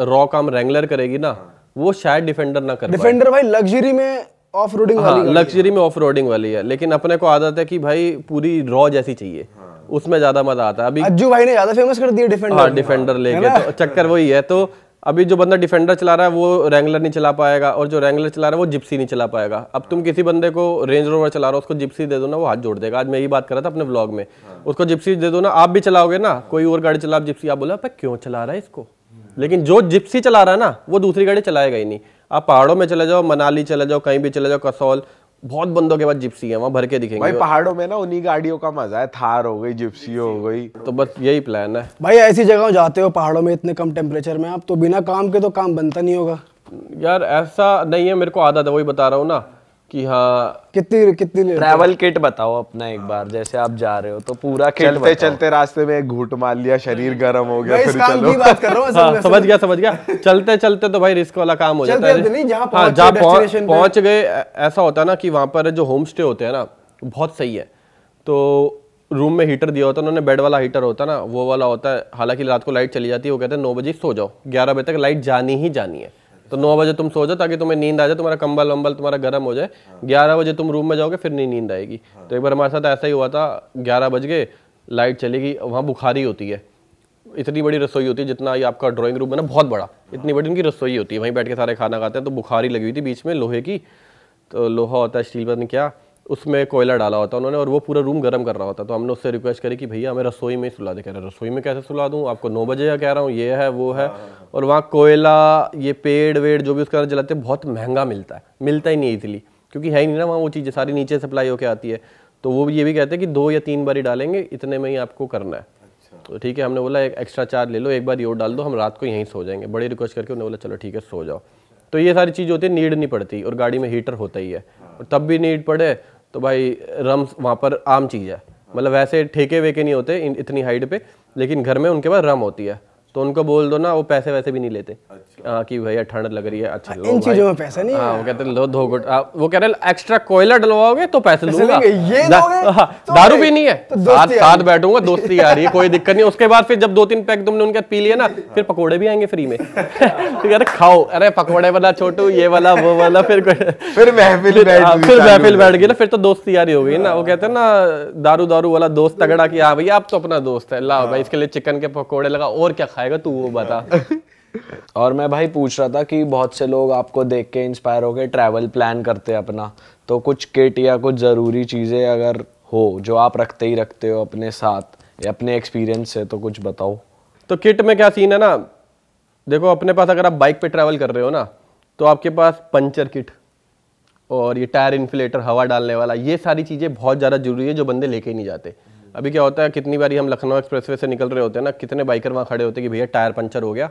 रॉ काम रेंगलर करेगी ना हाँ। वो शायद डिफेंडर ना कर डिफेंडर भाई लग्जरी में ऑफ रोडिंग हाँ, लग्जरी में ऑफ रोडिंग वाली है लेकिन अपने को आदत है कि भाई पूरी रॉ जैसी चाहिए हाँ। उसमें ज्यादा मजा आता है अभी अज्जू भाई ने ज्यादा फेमस कर दिया डिफेंडर हाँ डिफेंडर लेके तो चक्कर वही है तो अभी जो बंदा डिफेंडर चला रहा है वो रेंगलर नहीं चला पाएगा और जो रेंगुलर चला रहा है वो जिप्सी नहीं चला पाएगा अब तुम हाँ। किसी बंदे को रेंज रोवर चला रहा हो उसको जिप्सी दे दो ना वो हाथ जोड़ देगा आज मैं यही बात कर रहा था अपने ब्लॉग में हाँ। उसको जिप्सी दे दो ना आप भी चलाओगे ना कोई और गाड़ी चला आप जिप्सी आप बोला क्यों चला रहा है इसको लेकिन जो जिप्सी चला रहा है ना वो दूसरी गाड़ी चलाएगा ही नहीं आप पहाड़ों में चले जाओ मनाली चले जाओ कहीं भी चले जाओ कसौल बहुत बंदों के पास जिप्सी है वहाँ भर के दिखेंगे भाई पहाड़ों में ना उन्हीं गाड़ियों का मजा है थार हो गई जिप्सी हो गई तो बस यही प्लान है भाई ऐसी जगह जाते हो पहाड़ों में इतने कम टेम्परेचर में आप तो बिना काम के तो काम बनता नहीं होगा यार ऐसा नहीं है मेरे को आदत है वही बता रहा हूँ ना कि हाँ कितनी कितनी ट्रैवल किट बताओ अपना एक बार जैसे आप जा रहे हो तो पूरा किट चलते बताओ। चलते रास्ते में एक घूट मार लिया शरीर हाँ। गर्म हो गया फिर चलो की बात कर रहा हाँ, समझ गया समझ गया चलते चलते तो भाई रिस्क वाला काम हो जाता है पहुंच तो जहाँ हाँ, गए ऐसा होता है ना कि वहाँ पर जो होम स्टे होते हैं ना बहुत सही है तो रूम में हीटर दिया होता है उन्होंने बेड वाला हीटर होता है ना वो वाला होता है हालांकि रात को लाइट चली जाती है वो कहते हैं नौ बजे सो जाओ ग्यारह बजे तक लाइट जानी ही जानी है तो नौ बजे तुम सो जाओ ताकि तुम्हें नींद आ जाए तुम्हारा कंबल वंबल तुम्हारा गर्म हो जाए ग्यारह बजे तुम रूम में जाओगे फिर नहीं नींद आएगी तो एक बार हमारे साथ ऐसा ही हुआ था ग्यारह बज गए लाइट चली गई वहाँ बुखारी होती है इतनी बड़ी रसोई होती है जितना ये आपका ड्राइंग रूम है ना बहुत बड़ा इतनी बड़ी उनकी रसोई होती है वहीं बैठ के सारे खाना खाते हैं तो बुखारी लगी हुई थी बीच में लोहे की तो लोहा होता है स्टील पर क्या उसमें कोयला डाला होता उन्होंने और वो पूरा रूम गर्म कर रहा होता तो हमने उससे रिक्वेस्ट करी कि भैया हमें रसोई में ही सुला दे कह रहे रसोई में कैसे सुला दूँ आपको नौ बजे का कह रहा हूँ ये है वो है हाँ, हाँ, हाँ। और वहाँ कोयला ये पेड़ वेड़ जो भी उसके अंदर जलाते हैं बहुत महंगा मिलता है मिलता ही नहीं इजिली क्योंकि है ही नहीं ना वहाँ वो चीज़ें सारी नीचे सप्लाई होकर आती है तो वो ये भी कहते हैं कि दो या तीन बारी डालेंगे इतने में ही आपको करना है अच्छा। तो ठीक है हमने बोला एक एक्स्ट्रा चार्ज ले लो एक बार ये और डाल दो हम रात को यहीं सो जाएंगे बड़ी रिक्वेस्ट करके उन्होंने बोला चलो ठीक है सो जाओ तो ये सारी चीज़ होती है नीड नहीं पड़ती और गाड़ी में हीटर होता ही है और तब भी नीड पड़े तो भाई रम्स वहाँ पर आम चीज़ है मतलब वैसे ठेके वेके नहीं होते इतनी हाइट पे लेकिन घर में उनके पास रम होती है तो उनको बोल दो ना वो पैसे वैसे भी नहीं लेते अच्छा। आ, हाँ, कि भैया ठंड लग रही है अच्छा इन चीजों में पैसा नहीं आ, हाँ, वो कहते लो दो गुट वो कह रहे एक्स्ट्रा कोयला डलवाओगे तो पैसे लूंगा ये दा, तो दारू भी नहीं है तो साथ साथ बैठूंगा दोस्ती आ रही है कोई दिक्कत नहीं उसके बाद फिर जब दो तीन पैक तुमने उनके पी लिया ना फिर पकौड़े भी आएंगे फ्री में फिर अरे खाओ अरे पकौड़े वाला छोटू ये वाला वो वाला फिर फिर महफिल फिर महफिल बैठ गई ना फिर तो दोस्ती यारी हो गई ना वो कहते हैं ना दारू दारू वाला दोस्त तगड़ा कि हाँ भैया आप तो अपना दोस्त है लाओ भाई इसके लिए चिकन के पकौड़े लगा और क्या खाए आएगा तू वो बता और मैं भाई पूछ रहा था कि बहुत से लोग आपको देख के इंस्पायर होके ट्रैवल प्लान करते हैं अपना तो कुछ किट या कुछ ज़रूरी चीज़ें अगर हो जो आप रखते ही रखते हो अपने साथ या अपने एक्सपीरियंस से तो कुछ बताओ तो किट में क्या सीन है ना देखो अपने पास अगर आप बाइक पे ट्रैवल कर रहे हो ना तो आपके पास पंचर किट और ये टायर इन्फ्लेटर हवा डालने वाला ये सारी चीज़ें बहुत ज़्यादा जरूरी है जो बंदे लेके नहीं जाते अभी क्या होता है कितनी बारी हम लखनऊ एक्सप्रेस से निकल रहे होते हैं ना कितने बाइकर वहाँ खड़े होते हैं कि भैया टायर पंचर हो गया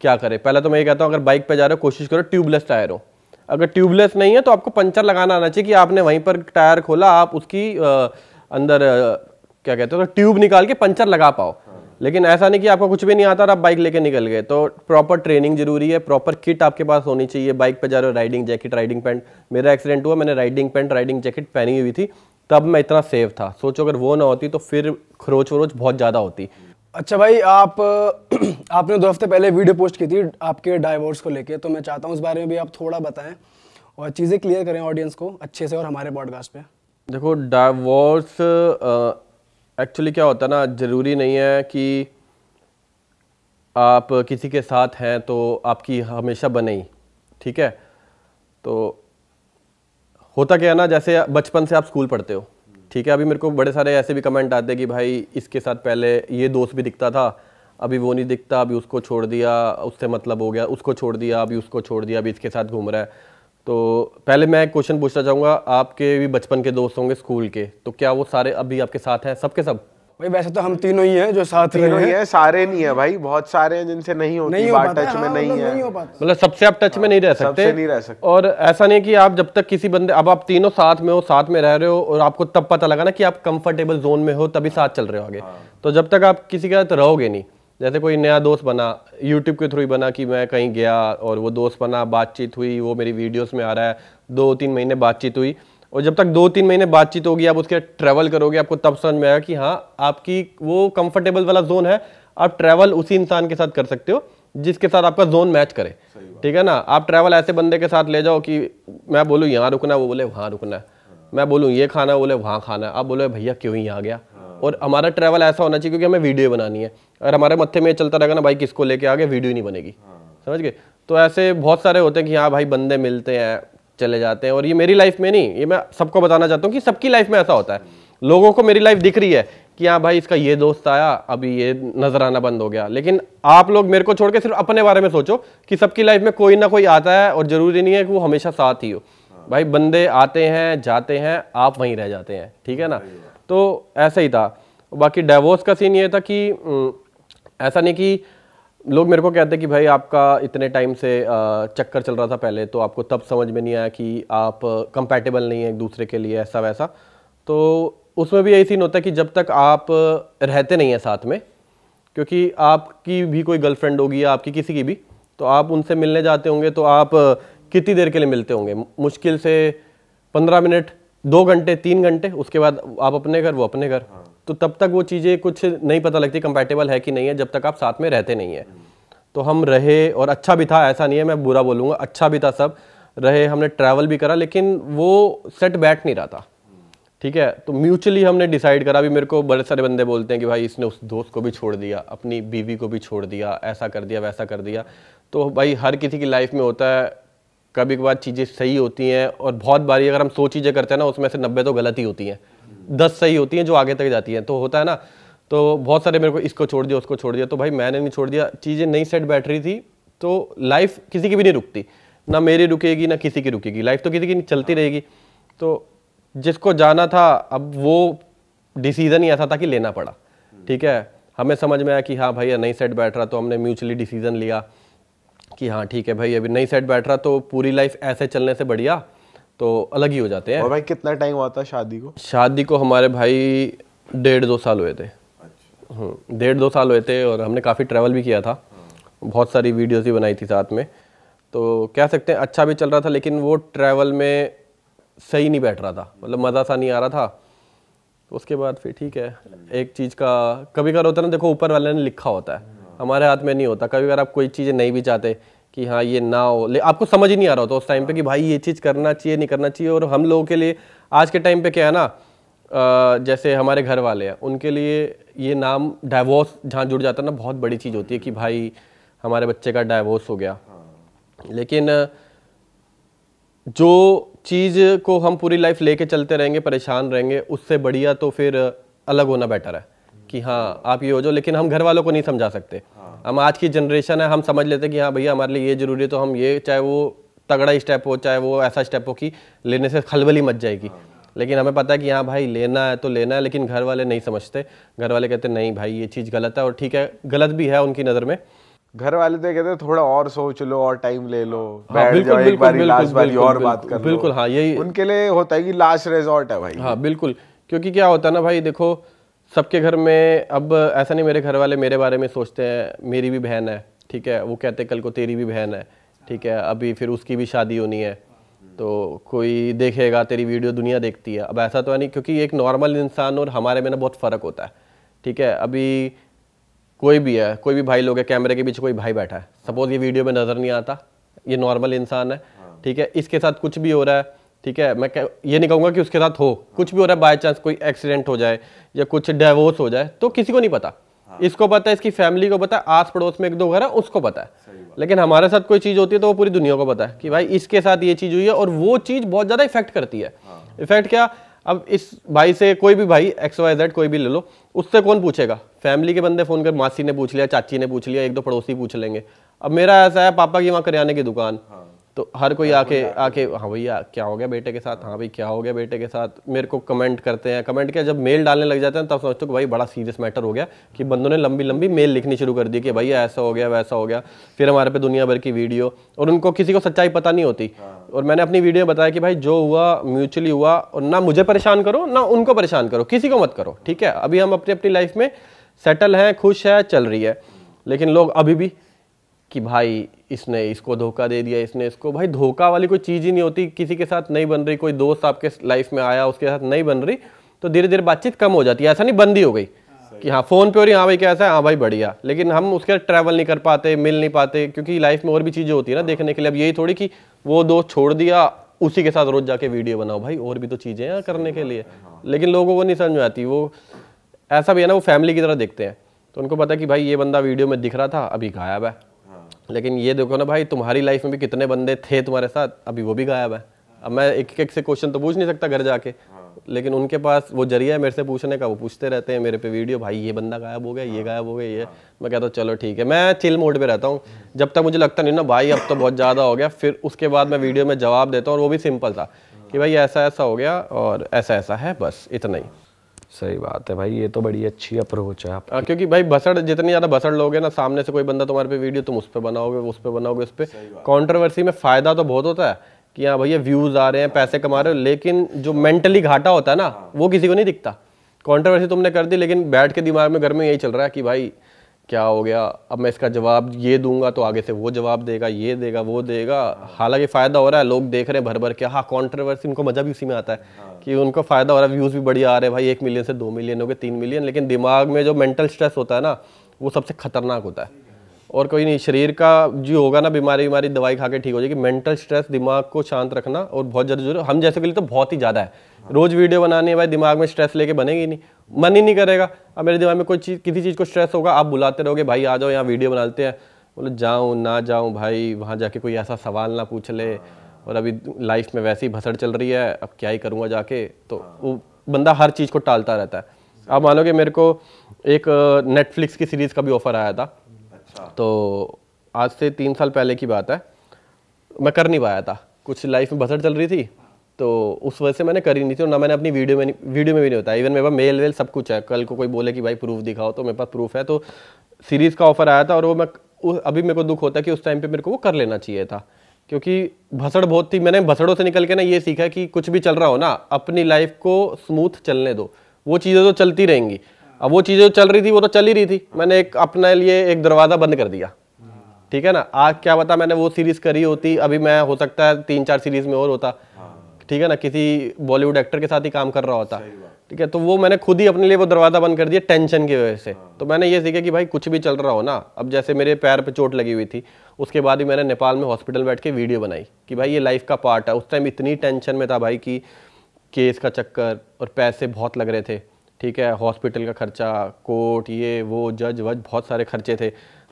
क्या करें पहले तो मैं ये कहता हूँ अगर बाइक पे जा रहे हो कोशिश करो ट्यूबलेस टायर हो अगर ट्यूबलेस नहीं है तो आपको पंचर लगाना आना चाहिए कि आपने वहीं पर टायर खोला आप उसकी अंदर क्या कहते हो तो ट्यूब निकाल के पंचर लगा पाओ लेकिन ऐसा नहीं कि आपको कुछ भी नहीं आता और आप बाइक लेके निकल गए तो प्रॉपर ट्रेनिंग जरूरी है प्रॉपर किट आपके पास होनी चाहिए बाइक पर जा रहे हो राइडिंग जैकेट राइडिंग पैंट मेरा एक्सीडेंट हुआ मैंने राइडिंग पैंट राइडिंग जैकेट पहनी हुई थी तब मैं इतना सेव था सोचो अगर वो ना होती तो फिर खरोच वरोच बहुत ज़्यादा होती अच्छा भाई आप आपने दो हफ्ते पहले वीडियो पोस्ट की थी आपके डाइवोर्स को लेके तो मैं चाहता हूँ उस बारे में भी आप थोड़ा बताएं और चीज़ें क्लियर करें ऑडियंस को अच्छे से और हमारे पॉडकास्ट पे देखो डाइवोर्स एक्चुअली क्या होता है ना ज़रूरी नहीं है कि आप किसी के साथ हैं तो आपकी हमेशा बने ही ठीक है तो होता क्या है ना जैसे बचपन से आप स्कूल पढ़ते हो ठीक है अभी मेरे को बड़े सारे ऐसे भी कमेंट आते हैं कि भाई इसके साथ पहले ये दोस्त भी दिखता था अभी वो नहीं दिखता अभी उसको छोड़ दिया उससे मतलब हो गया उसको छोड़ दिया अभी उसको छोड़ दिया अभी इसके साथ घूम रहा है तो पहले मैं क्वेश्चन पूछना चाहूँगा आपके भी बचपन के दोस्त होंगे स्कूल के तो क्या वो सारे अभी आपके साथ हैं सबके सब भाई वैसे तो हम तीनों ही हैं जो साथ तीनों ही हैं सारे नहीं है भाई बहुत सारे हैं जिनसे नहीं होती नहीं हो बात टच में हाँ, नहीं मतलब है मतलब सबसे आप टच में नहीं रह हाँ, सकते नहीं रह सकते और ऐसा नहीं कि आप जब तक किसी बंदे अब आप तीनों साथ में हो साथ में रह रहे हो और आपको तब पता लगा ना कि आप कंफर्टेबल जोन में हो तभी साथ चल रहे हो आगे हाँ। तो जब तक आप किसी के साथ रहोगे नहीं जैसे कोई नया दोस्त बना यूट्यूब के थ्रू ही बना कि मैं कहीं गया और वो दोस्त बना बातचीत हुई वो मेरी वीडियोस में आ रहा है दो तीन महीने बातचीत हुई और जब तक दो तीन महीने बातचीत होगी आप उसके ट्रैवल करोगे आपको तब समझ में आएगा कि हाँ आपकी वो कंफर्टेबल वाला जोन है आप ट्रैवल उसी इंसान के साथ कर सकते हो जिसके साथ आपका जोन मैच करे ठीक है ना आप ट्रैवल ऐसे बंदे के साथ ले जाओ कि मैं बोलूँ यहाँ रुकना वो बोले वहाँ रुकना है हाँ। मैं बोलूँ ये खाना है बोले वहाँ खाना है आप बोले भैया क्यों ही आ गया हाँ। और हमारा ट्रैवल ऐसा होना चाहिए क्योंकि हमें वीडियो बनानी है अगर हमारे मत्थे में चलता रहेगा ना भाई किसको लेके आगे वीडियो नहीं बनेगी हाँ। समझ गए तो ऐसे बहुत सारे होते हैं कि हाँ भाई बंदे मिलते हैं चले जाते हैं और ये मेरी लाइफ में नहीं ये मैं सबको बताना चाहता हूँ कि सबकी लाइफ में ऐसा होता है लोगों को मेरी लाइफ दिख रही है कि हाँ भाई इसका ये दोस्त आया अभी ये नजर आना बंद हो गया लेकिन आप लोग मेरे को छोड़ के सिर्फ अपने बारे में सोचो कि सबकी लाइफ में कोई ना कोई आता है और जरूरी नहीं है कि वो हमेशा साथ ही हो भाई बंदे आते हैं जाते हैं आप वहीं रह जाते हैं ठीक है ना तो ऐसा ही था बाकी डाइवोर्स का सीन ये था कि हम्म, ऐसा नहीं कि लोग मेरे को कहते हैं कि भाई आपका इतने टाइम से चक्कर चल रहा था पहले तो आपको तब समझ में नहीं आया कि आप कंपैटिबल नहीं है एक दूसरे के लिए ऐसा वैसा तो उसमें भी यही सीन होता है कि जब तक आप रहते नहीं हैं साथ में क्योंकि आपकी भी कोई गर्लफ्रेंड होगी या आपकी किसी की भी तो आप उनसे मिलने जाते होंगे तो आप कितनी देर के लिए मिलते होंगे मुश्किल से पंद्रह मिनट दो घंटे तीन घंटे उसके बाद आप अपने घर वो अपने घर हाँ। तो तब तक वो चीज़ें कुछ नहीं पता लगती कंपेटेबल है कि नहीं है जब तक आप साथ में रहते नहीं हैं तो हम रहे और अच्छा भी था ऐसा नहीं है मैं बुरा बोलूँगा अच्छा भी था सब रहे हमने ट्रैवल भी करा लेकिन वो सेट बैठ नहीं रहा था ठीक है तो म्यूचुअली हमने डिसाइड करा भी मेरे को बड़े सारे बंदे बोलते हैं कि भाई इसने उस दोस्त को भी छोड़ दिया अपनी बीवी को भी छोड़ दिया ऐसा कर दिया वैसा कर दिया तो भाई हर किसी की लाइफ में होता है कभी कभार चीज़ें सही होती हैं और बहुत बारी अगर हम सो चीज़ें करते हैं ना उसमें से नब्बे तो गलत ही होती हैं दस सही होती हैं जो आगे तक जाती हैं तो होता है ना तो बहुत सारे मेरे को इसको छोड़ दिया उसको छोड़ दिया तो भाई मैंने नहीं छोड़ दिया चीज़ें नई सेट बैठ रही थी तो लाइफ किसी की भी नहीं रुकती ना मेरी रुकेगी ना किसी की रुकेगी लाइफ तो किसी की नहीं चलती रहेगी तो जिसको जाना था अब वो डिसीज़न ही ऐसा था कि लेना पड़ा ठीक है हमें समझ में आया कि हाँ भाई नई सेट बैठ रहा तो हमने म्यूचुअली डिसीज़न लिया कि हाँ ठीक है भाई अभी नई सेट बैठ रहा तो पूरी लाइफ ऐसे चलने से बढ़िया तो अलग ही हो जाते हैं और भाई कितना टाइम हुआ था शादी को शादी को हमारे भाई डेढ़ दो साल हुए थे अच्छा। हम्म, डेढ़ दो साल हुए थे और हमने काफ़ी ट्रैवल भी किया था हाँ। बहुत सारी वीडियोज़ भी बनाई थी साथ में तो कह सकते हैं अच्छा भी चल रहा था लेकिन वो ट्रैवल में सही नहीं बैठ रहा था मतलब मज़ा सा नहीं आ रहा था उसके बाद फिर ठीक है एक चीज़ का कभी कभार होता है ना देखो ऊपर वाले ने लिखा होता है हाँ। हमारे हाथ में नहीं होता कभी कभार आप कोई चीज़ें नहीं भी चाहते कि हाँ ये ना हो ले आपको समझ ही नहीं आ रहा होता उस टाइम पे कि भाई ये चीज़ करना चाहिए नहीं करना चाहिए और हम लोगों के लिए आज के टाइम पे क्या है ना जैसे हमारे घर वाले हैं उनके लिए ये नाम डाइवोर्स जहाँ जुड़ जाता है ना बहुत बड़ी चीज़ होती है कि भाई हमारे बच्चे का डाइवोर्स हो गया लेकिन जो चीज़ को हम पूरी लाइफ लेके चलते रहेंगे परेशान रहेंगे उससे बढ़िया तो फिर अलग होना बेटर है कि हाँ आप ये हो जाओ लेकिन हम घर वालों को नहीं समझा सकते हम आज की जनरेशन है हम समझ लेते हैं कि हाँ भैया हमारे लिए ये ज़रूरी है तो हम ये चाहे वो तगड़ा स्टेप हो चाहे वो ऐसा स्टेप हो कि लेने से खलबली मच जाएगी लेकिन हमें पता है कि हाँ भाई लेना है तो लेना है लेकिन घर वाले नहीं समझते घर वाले कहते नहीं भाई ये चीज़ गलत है और ठीक है गलत भी है उनकी नज़र में घर वाले तो कहते थोड़ा और सोच लो और टाइम ले लो हाँ, बिल्कुल, लास्ट और बात कर बिल्कुल हाँ यही उनके लिए होता है कि लास्ट रिजॉर्ट है भाई हाँ बिल्कुल क्योंकि क्या होता है ना भाई देखो सबके घर में अब ऐसा नहीं मेरे घर वाले मेरे बारे में सोचते हैं मेरी भी बहन है ठीक है वो कहते कल को तेरी भी बहन है ठीक है अभी फिर उसकी भी शादी होनी है तो कोई देखेगा तेरी वीडियो दुनिया देखती है अब ऐसा तो है नहीं क्योंकि एक नॉर्मल इंसान और हमारे में ना बहुत फ़र्क होता है ठीक है अभी कोई भी है कोई भी भाई लोग है कैमरे के पीछे कोई भाई बैठा है सपोज़ ये वीडियो में नज़र नहीं आता ये नॉर्मल इंसान है हाँ। ठीक है इसके साथ कुछ भी हो रहा है ठीक है मैं ये नहीं कहूँगा कि उसके साथ हो कुछ भी हो रहा है बाई चांस कोई एक्सीडेंट हो जाए या कुछ डेवोर्स हो जाए तो किसी को नहीं पता हाँ। इसको पता है इसकी फैमिली को पता है आस पड़ोस में एक दो घर है उसको पता है लेकिन हमारे साथ कोई चीज़ होती है तो वो पूरी दुनिया को पता है कि भाई इसके साथ ये चीज़ हुई है और वो चीज़ बहुत ज़्यादा इफेक्ट करती है इफेक्ट हाँ। क्या अब इस भाई से कोई भी भाई एक्स वाई जेड कोई भी ले लो उससे कौन पूछेगा फैमिली के बंदे फ़ोन कर मासी ने पूछ लिया चाची ने पूछ लिया एक दो पड़ोसी पूछ लेंगे अब मेरा ऐसा है पापा की वहाँ करियाने की दुकान हाँ। तो हर कोई आके आके हाँ भैया क्या हो गया बेटे के साथ हाँ भाई क्या हो गया बेटे के साथ मेरे को कमेंट करते हैं कमेंट किया जब मेल डालने लग जाते हैं तब समझते हो भाई बड़ा सीरियस मैटर हो गया कि बंदों ने लंबी लंबी मेल लिखनी शुरू कर दी कि भैया ऐसा हो गया वैसा हो गया फिर हमारे पे दुनिया भर की वीडियो और उनको किसी को सच्चाई पता नहीं होती हाँ। और मैंने अपनी वीडियो में बताया कि भाई जो हुआ म्यूचुअली हुआ और ना मुझे परेशान करो ना उनको परेशान करो किसी को मत करो ठीक है अभी हम अपनी अपनी लाइफ में सेटल हैं खुश है चल रही है लेकिन लोग अभी भी कि भाई इसने इसको धोखा दे दिया इसने इसको भाई धोखा वाली कोई चीज़ ही नहीं होती किसी के साथ नहीं बन रही कोई दोस्त आपके लाइफ में आया उसके साथ नहीं बन रही तो धीरे धीरे बातचीत कम हो जाती है ऐसा नहीं बंदी हो गई हाँ। कि हाँ फ़ोन पे और हाँ भाई कैसा है हाँ भाई बढ़िया लेकिन हम उसके साथ ट्रैवल नहीं कर पाते मिल नहीं पाते क्योंकि लाइफ में और भी चीज़ें होती है ना देखने के लिए अब यही थोड़ी कि वो दोस्त छोड़ दिया उसी के साथ रोज़ जाके वीडियो बनाओ भाई और भी तो चीज़ें हैं करने के लिए लेकिन लोगों को नहीं समझ में आती वो ऐसा भी है ना वो फैमिली की तरह देखते हैं तो उनको पता कि भाई ये बंदा वीडियो में दिख रहा था अभी गायब है लेकिन ये देखो ना भाई तुम्हारी लाइफ में भी कितने बंदे थे तुम्हारे साथ अभी वो भी गायब है अब मैं एक एक से क्वेश्चन तो पूछ नहीं सकता घर जाके हाँ। लेकिन उनके पास वो जरिया है मेरे से पूछने का वो पूछते रहते हैं मेरे पे वीडियो भाई ये बंदा गायब हो गया ये हाँ। गायब हो गया ये हाँ। मैं कहता हूँ चलो ठीक है मैं चिल मोड पे रहता हूँ जब तक मुझे लगता नहीं ना भाई अब तो बहुत ज़्यादा हो गया फिर उसके बाद मैं वीडियो में जवाब देता हूँ और वो भी सिंपल था कि भाई ऐसा ऐसा हो गया और ऐसा ऐसा है बस इतना ही सही बात है भाई ये तो बड़ी अच्छी अप्रोच है आप हाँ, क्योंकि भाई भसड़ जितनी ज़्यादा भसड़ लोगे ना सामने से कोई बंदा तुम्हारे पे वीडियो तुम उस पर बनाओगे उस पर बनाओगे उस पर कॉन्ट्रोवर्सी में फ़ायदा तो बहुत होता है कि हाँ भैया व्यूज़ आ रहे हैं पैसे कमा रहे हो लेकिन जो मेंटली घाटा होता है ना हाँ। वो किसी को नहीं दिखता कॉन्ट्रोवर्सी तुमने कर दी लेकिन बैठ के दिमाग में घर में यही चल रहा है कि भाई क्या हो गया अब मैं इसका जवाब ये दूंगा तो आगे से वो जवाब देगा ये देगा वो देगा हालांकि फ़ायदा हो रहा है लोग देख रहे हैं भर भर के हाँ कॉन्ट्रोवर्सी उनको मज़ा भी उसी में आता है हाँ। कि उनको फ़ायदा हो रहा है व्यूज़ भी बढ़िया आ रहे हैं भाई एक मिलियन से दो मिलियन हो गए तीन मिलियन लेकिन दिमाग में जो मेंटल स्ट्रेस होता है ना वो सबसे खतरनाक होता है और कोई नहीं शरीर का जो होगा ना बीमारी बीमारी दवाई खा के ठीक हो जाएगी मेंटल स्ट्रेस दिमाग को शांत रखना और बहुत ज़्यादा जरूर हम जैसे के लिए तो बहुत ही ज़्यादा है रोज़ वीडियो बनानी है भाई दिमाग में स्ट्रेस लेके बनेगी नहीं मन ही नहीं करेगा अब मेरे दिमाग में कोई चीज़ किसी चीज़ को स्ट्रेस होगा आप बुलाते रहोगे भाई आ जाओ यहाँ वीडियो बनाते हैं बोले जाऊँ ना जाऊँ भाई वहाँ जाके कोई ऐसा सवाल ना पूछ ले और अभी लाइफ में वैसी भसड़ चल रही है अब क्या ही करूँगा जाके तो वो बंदा हर चीज़ को टालता रहता है आप मानोगे मेरे को एक नेटफ्लिक्स की सीरीज़ का भी ऑफ़र आया था हाँ। तो आज से तीन साल पहले की बात है मैं कर नहीं पाया था कुछ लाइफ में भसड़ चल रही थी तो उस वजह से मैंने करी नहीं थी और ना मैंने अपनी वीडियो में वीडियो में भी नहीं होता इवन मेरे पास मेल वेल सब कुछ है कल को कोई बोले कि भाई प्रूफ दिखाओ तो मेरे पास प्रूफ है तो सीरीज़ का ऑफर आया था और वो मैं अभी मेरे को दुख होता है कि उस टाइम पे मेरे को वो कर लेना चाहिए था क्योंकि भसड़ बहुत थी मैंने भसड़ों से निकल के ना ये सीखा कि कुछ भी चल रहा हो ना अपनी लाइफ को स्मूथ चलने दो वो चीज़ें तो चलती रहेंगी अब वो चीज़ें चल रही थी वो तो चल ही रही थी मैंने एक अपने लिए एक दरवाज़ा बंद कर दिया ठीक है ना आज क्या पता मैंने वो सीरीज़ करी होती अभी मैं हो सकता है तीन चार सीरीज़ में और होता ठीक है ना किसी बॉलीवुड एक्टर के साथ ही काम कर रहा होता ठीक है तो वो मैंने खुद ही अपने लिए वो दरवाज़ा बंद कर दिया टेंशन की वजह से तो मैंने ये सीखा कि भाई कुछ भी चल रहा हो ना अब जैसे मेरे पैर पे चोट लगी हुई थी उसके बाद ही मैंने नेपाल में हॉस्पिटल बैठ के वीडियो बनाई कि भाई ये लाइफ का पार्ट है उस टाइम इतनी टेंशन में था भाई कि केस का चक्कर और पैसे बहुत लग रहे थे ठीक है हॉस्पिटल का खर्चा कोर्ट ये वो जज वज बहुत सारे खर्चे थे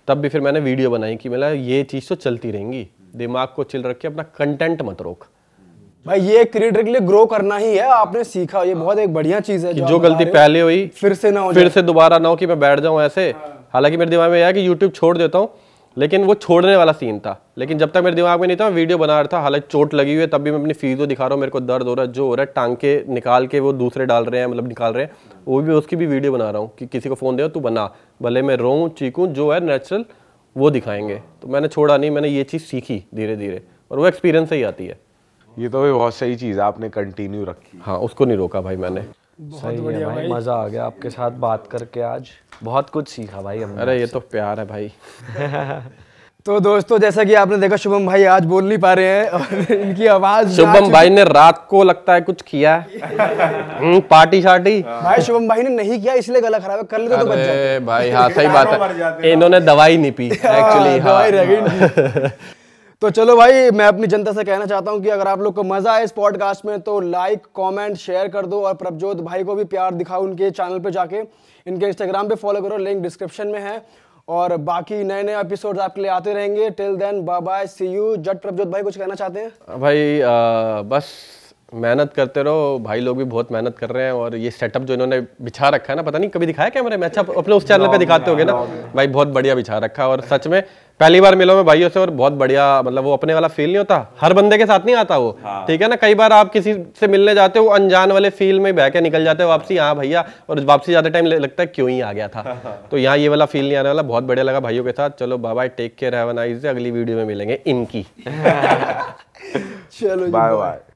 तब भी फिर मैंने वीडियो बनाई कि मतलब ये चीज़ तो चलती रहेंगी दिमाग को चिल रख के अपना कंटेंट मत रोक भाई ये क्रिएटर के लिए ग्रो करना ही है आपने सीखा ये बहुत एक बढ़िया चीज है जो, जो गलती पहले हुई फिर से ना हो फिर से दोबारा ना हो कि मैं बैठ जाऊं ऐसे हाँ। हालांकि मेरे दिमाग में आया कि यूट्यूब छोड़ देता हूँ लेकिन वो छोड़ने वाला सीन था लेकिन जब तक मेरे दिमाग में नहीं था वीडियो बना रहा था हालांकि चोट लगी हुई है तब भी मैं अपनी फीसो दिखा रहा हूँ मेरे को दर्द हो रहा है जो हो रहा है टांग के निकाल के वो दूसरे डाल रहे हैं मतलब निकाल रहे हैं वो भी उसकी भी वीडियो बना रहा हूँ कि किसी को फ़ोन दे तू बना भले मैं रोऊँ चीकूँ जो है नेचुरल वो दिखाएंगे तो मैंने छोड़ा नहीं मैंने ये चीज़ सीखी धीरे धीरे और वो एक्सपीरियंस से ही आती है ये तो भी बहुत सही चीज़ है आपने कंटिन्यू रखी हाँ उसको नहीं रोका भाई मैंने बहुत बढ़िया भाई, भाई। मज़ा आ गया आपके साथ बात करके आज बहुत कुछ सीखा भाई हमने अरे ये तो प्यार है भाई तो दोस्तों जैसा कि आपने देखा शुभम भाई आज बोल नहीं पा रहे हैं और इनकी आवाज शुभम भाई ने रात को लगता है कुछ किया है हम्म, पार्टी शार्टी हाँ। भाई शुभम भाई ने नहीं किया इसलिए गला खराब कर लेते तो बच जाते भाई हाँ सही बात है इन्होंने दवाई नहीं पी एक्चुअली हाँ, हाँ। तो चलो भाई मैं अपनी जनता से कहना चाहता हूँ कि अगर आप लोग को मजा आए इस पॉडकास्ट में तो लाइक कमेंट शेयर कर दो और प्रभजोत भाई को भी प्यार दिखाओ उनके चैनल पे जाके इनके इंस्टाग्राम पे फॉलो करो लिंक डिस्क्रिप्शन में है और बाकी नए नए एपिसोड आपके लिए आते रहेंगे till then bye bye see you Jatt Prabhjot भाई कुछ कहना चाहते हैं भाई आ, बस मेहनत करते रहो भाई लोग भी बहुत मेहनत कर रहे हैं और ये सेटअप जो इन्होंने बिछा रखा है ना पता नहीं कभी दिखाया कैमरे में अच्छा अपने उस चैनल पे दिखाते होगे ना भाई बहुत बढ़िया बिछा रखा है और सच में पहली बार मिलो मैं भाइयों से और बहुत बढ़िया मतलब वो अपने वाला फील नहीं होता हर बंदे के साथ नहीं आता वो हाँ। ठीक है ना कई बार आप किसी से मिलने जाते हो अनजान वाले फील में बह के निकल जाते हो वापसी यहाँ भैया और वापसी ज्यादा टाइम लगता है क्यों ही आ गया था हाँ। तो यहाँ ये वाला फील नहीं आने वाला बहुत बढ़िया लगा भाइयों के साथ चलो बाबा टेक केयर है अगली वीडियो में मिलेंगे इनकी चलो बाय बाय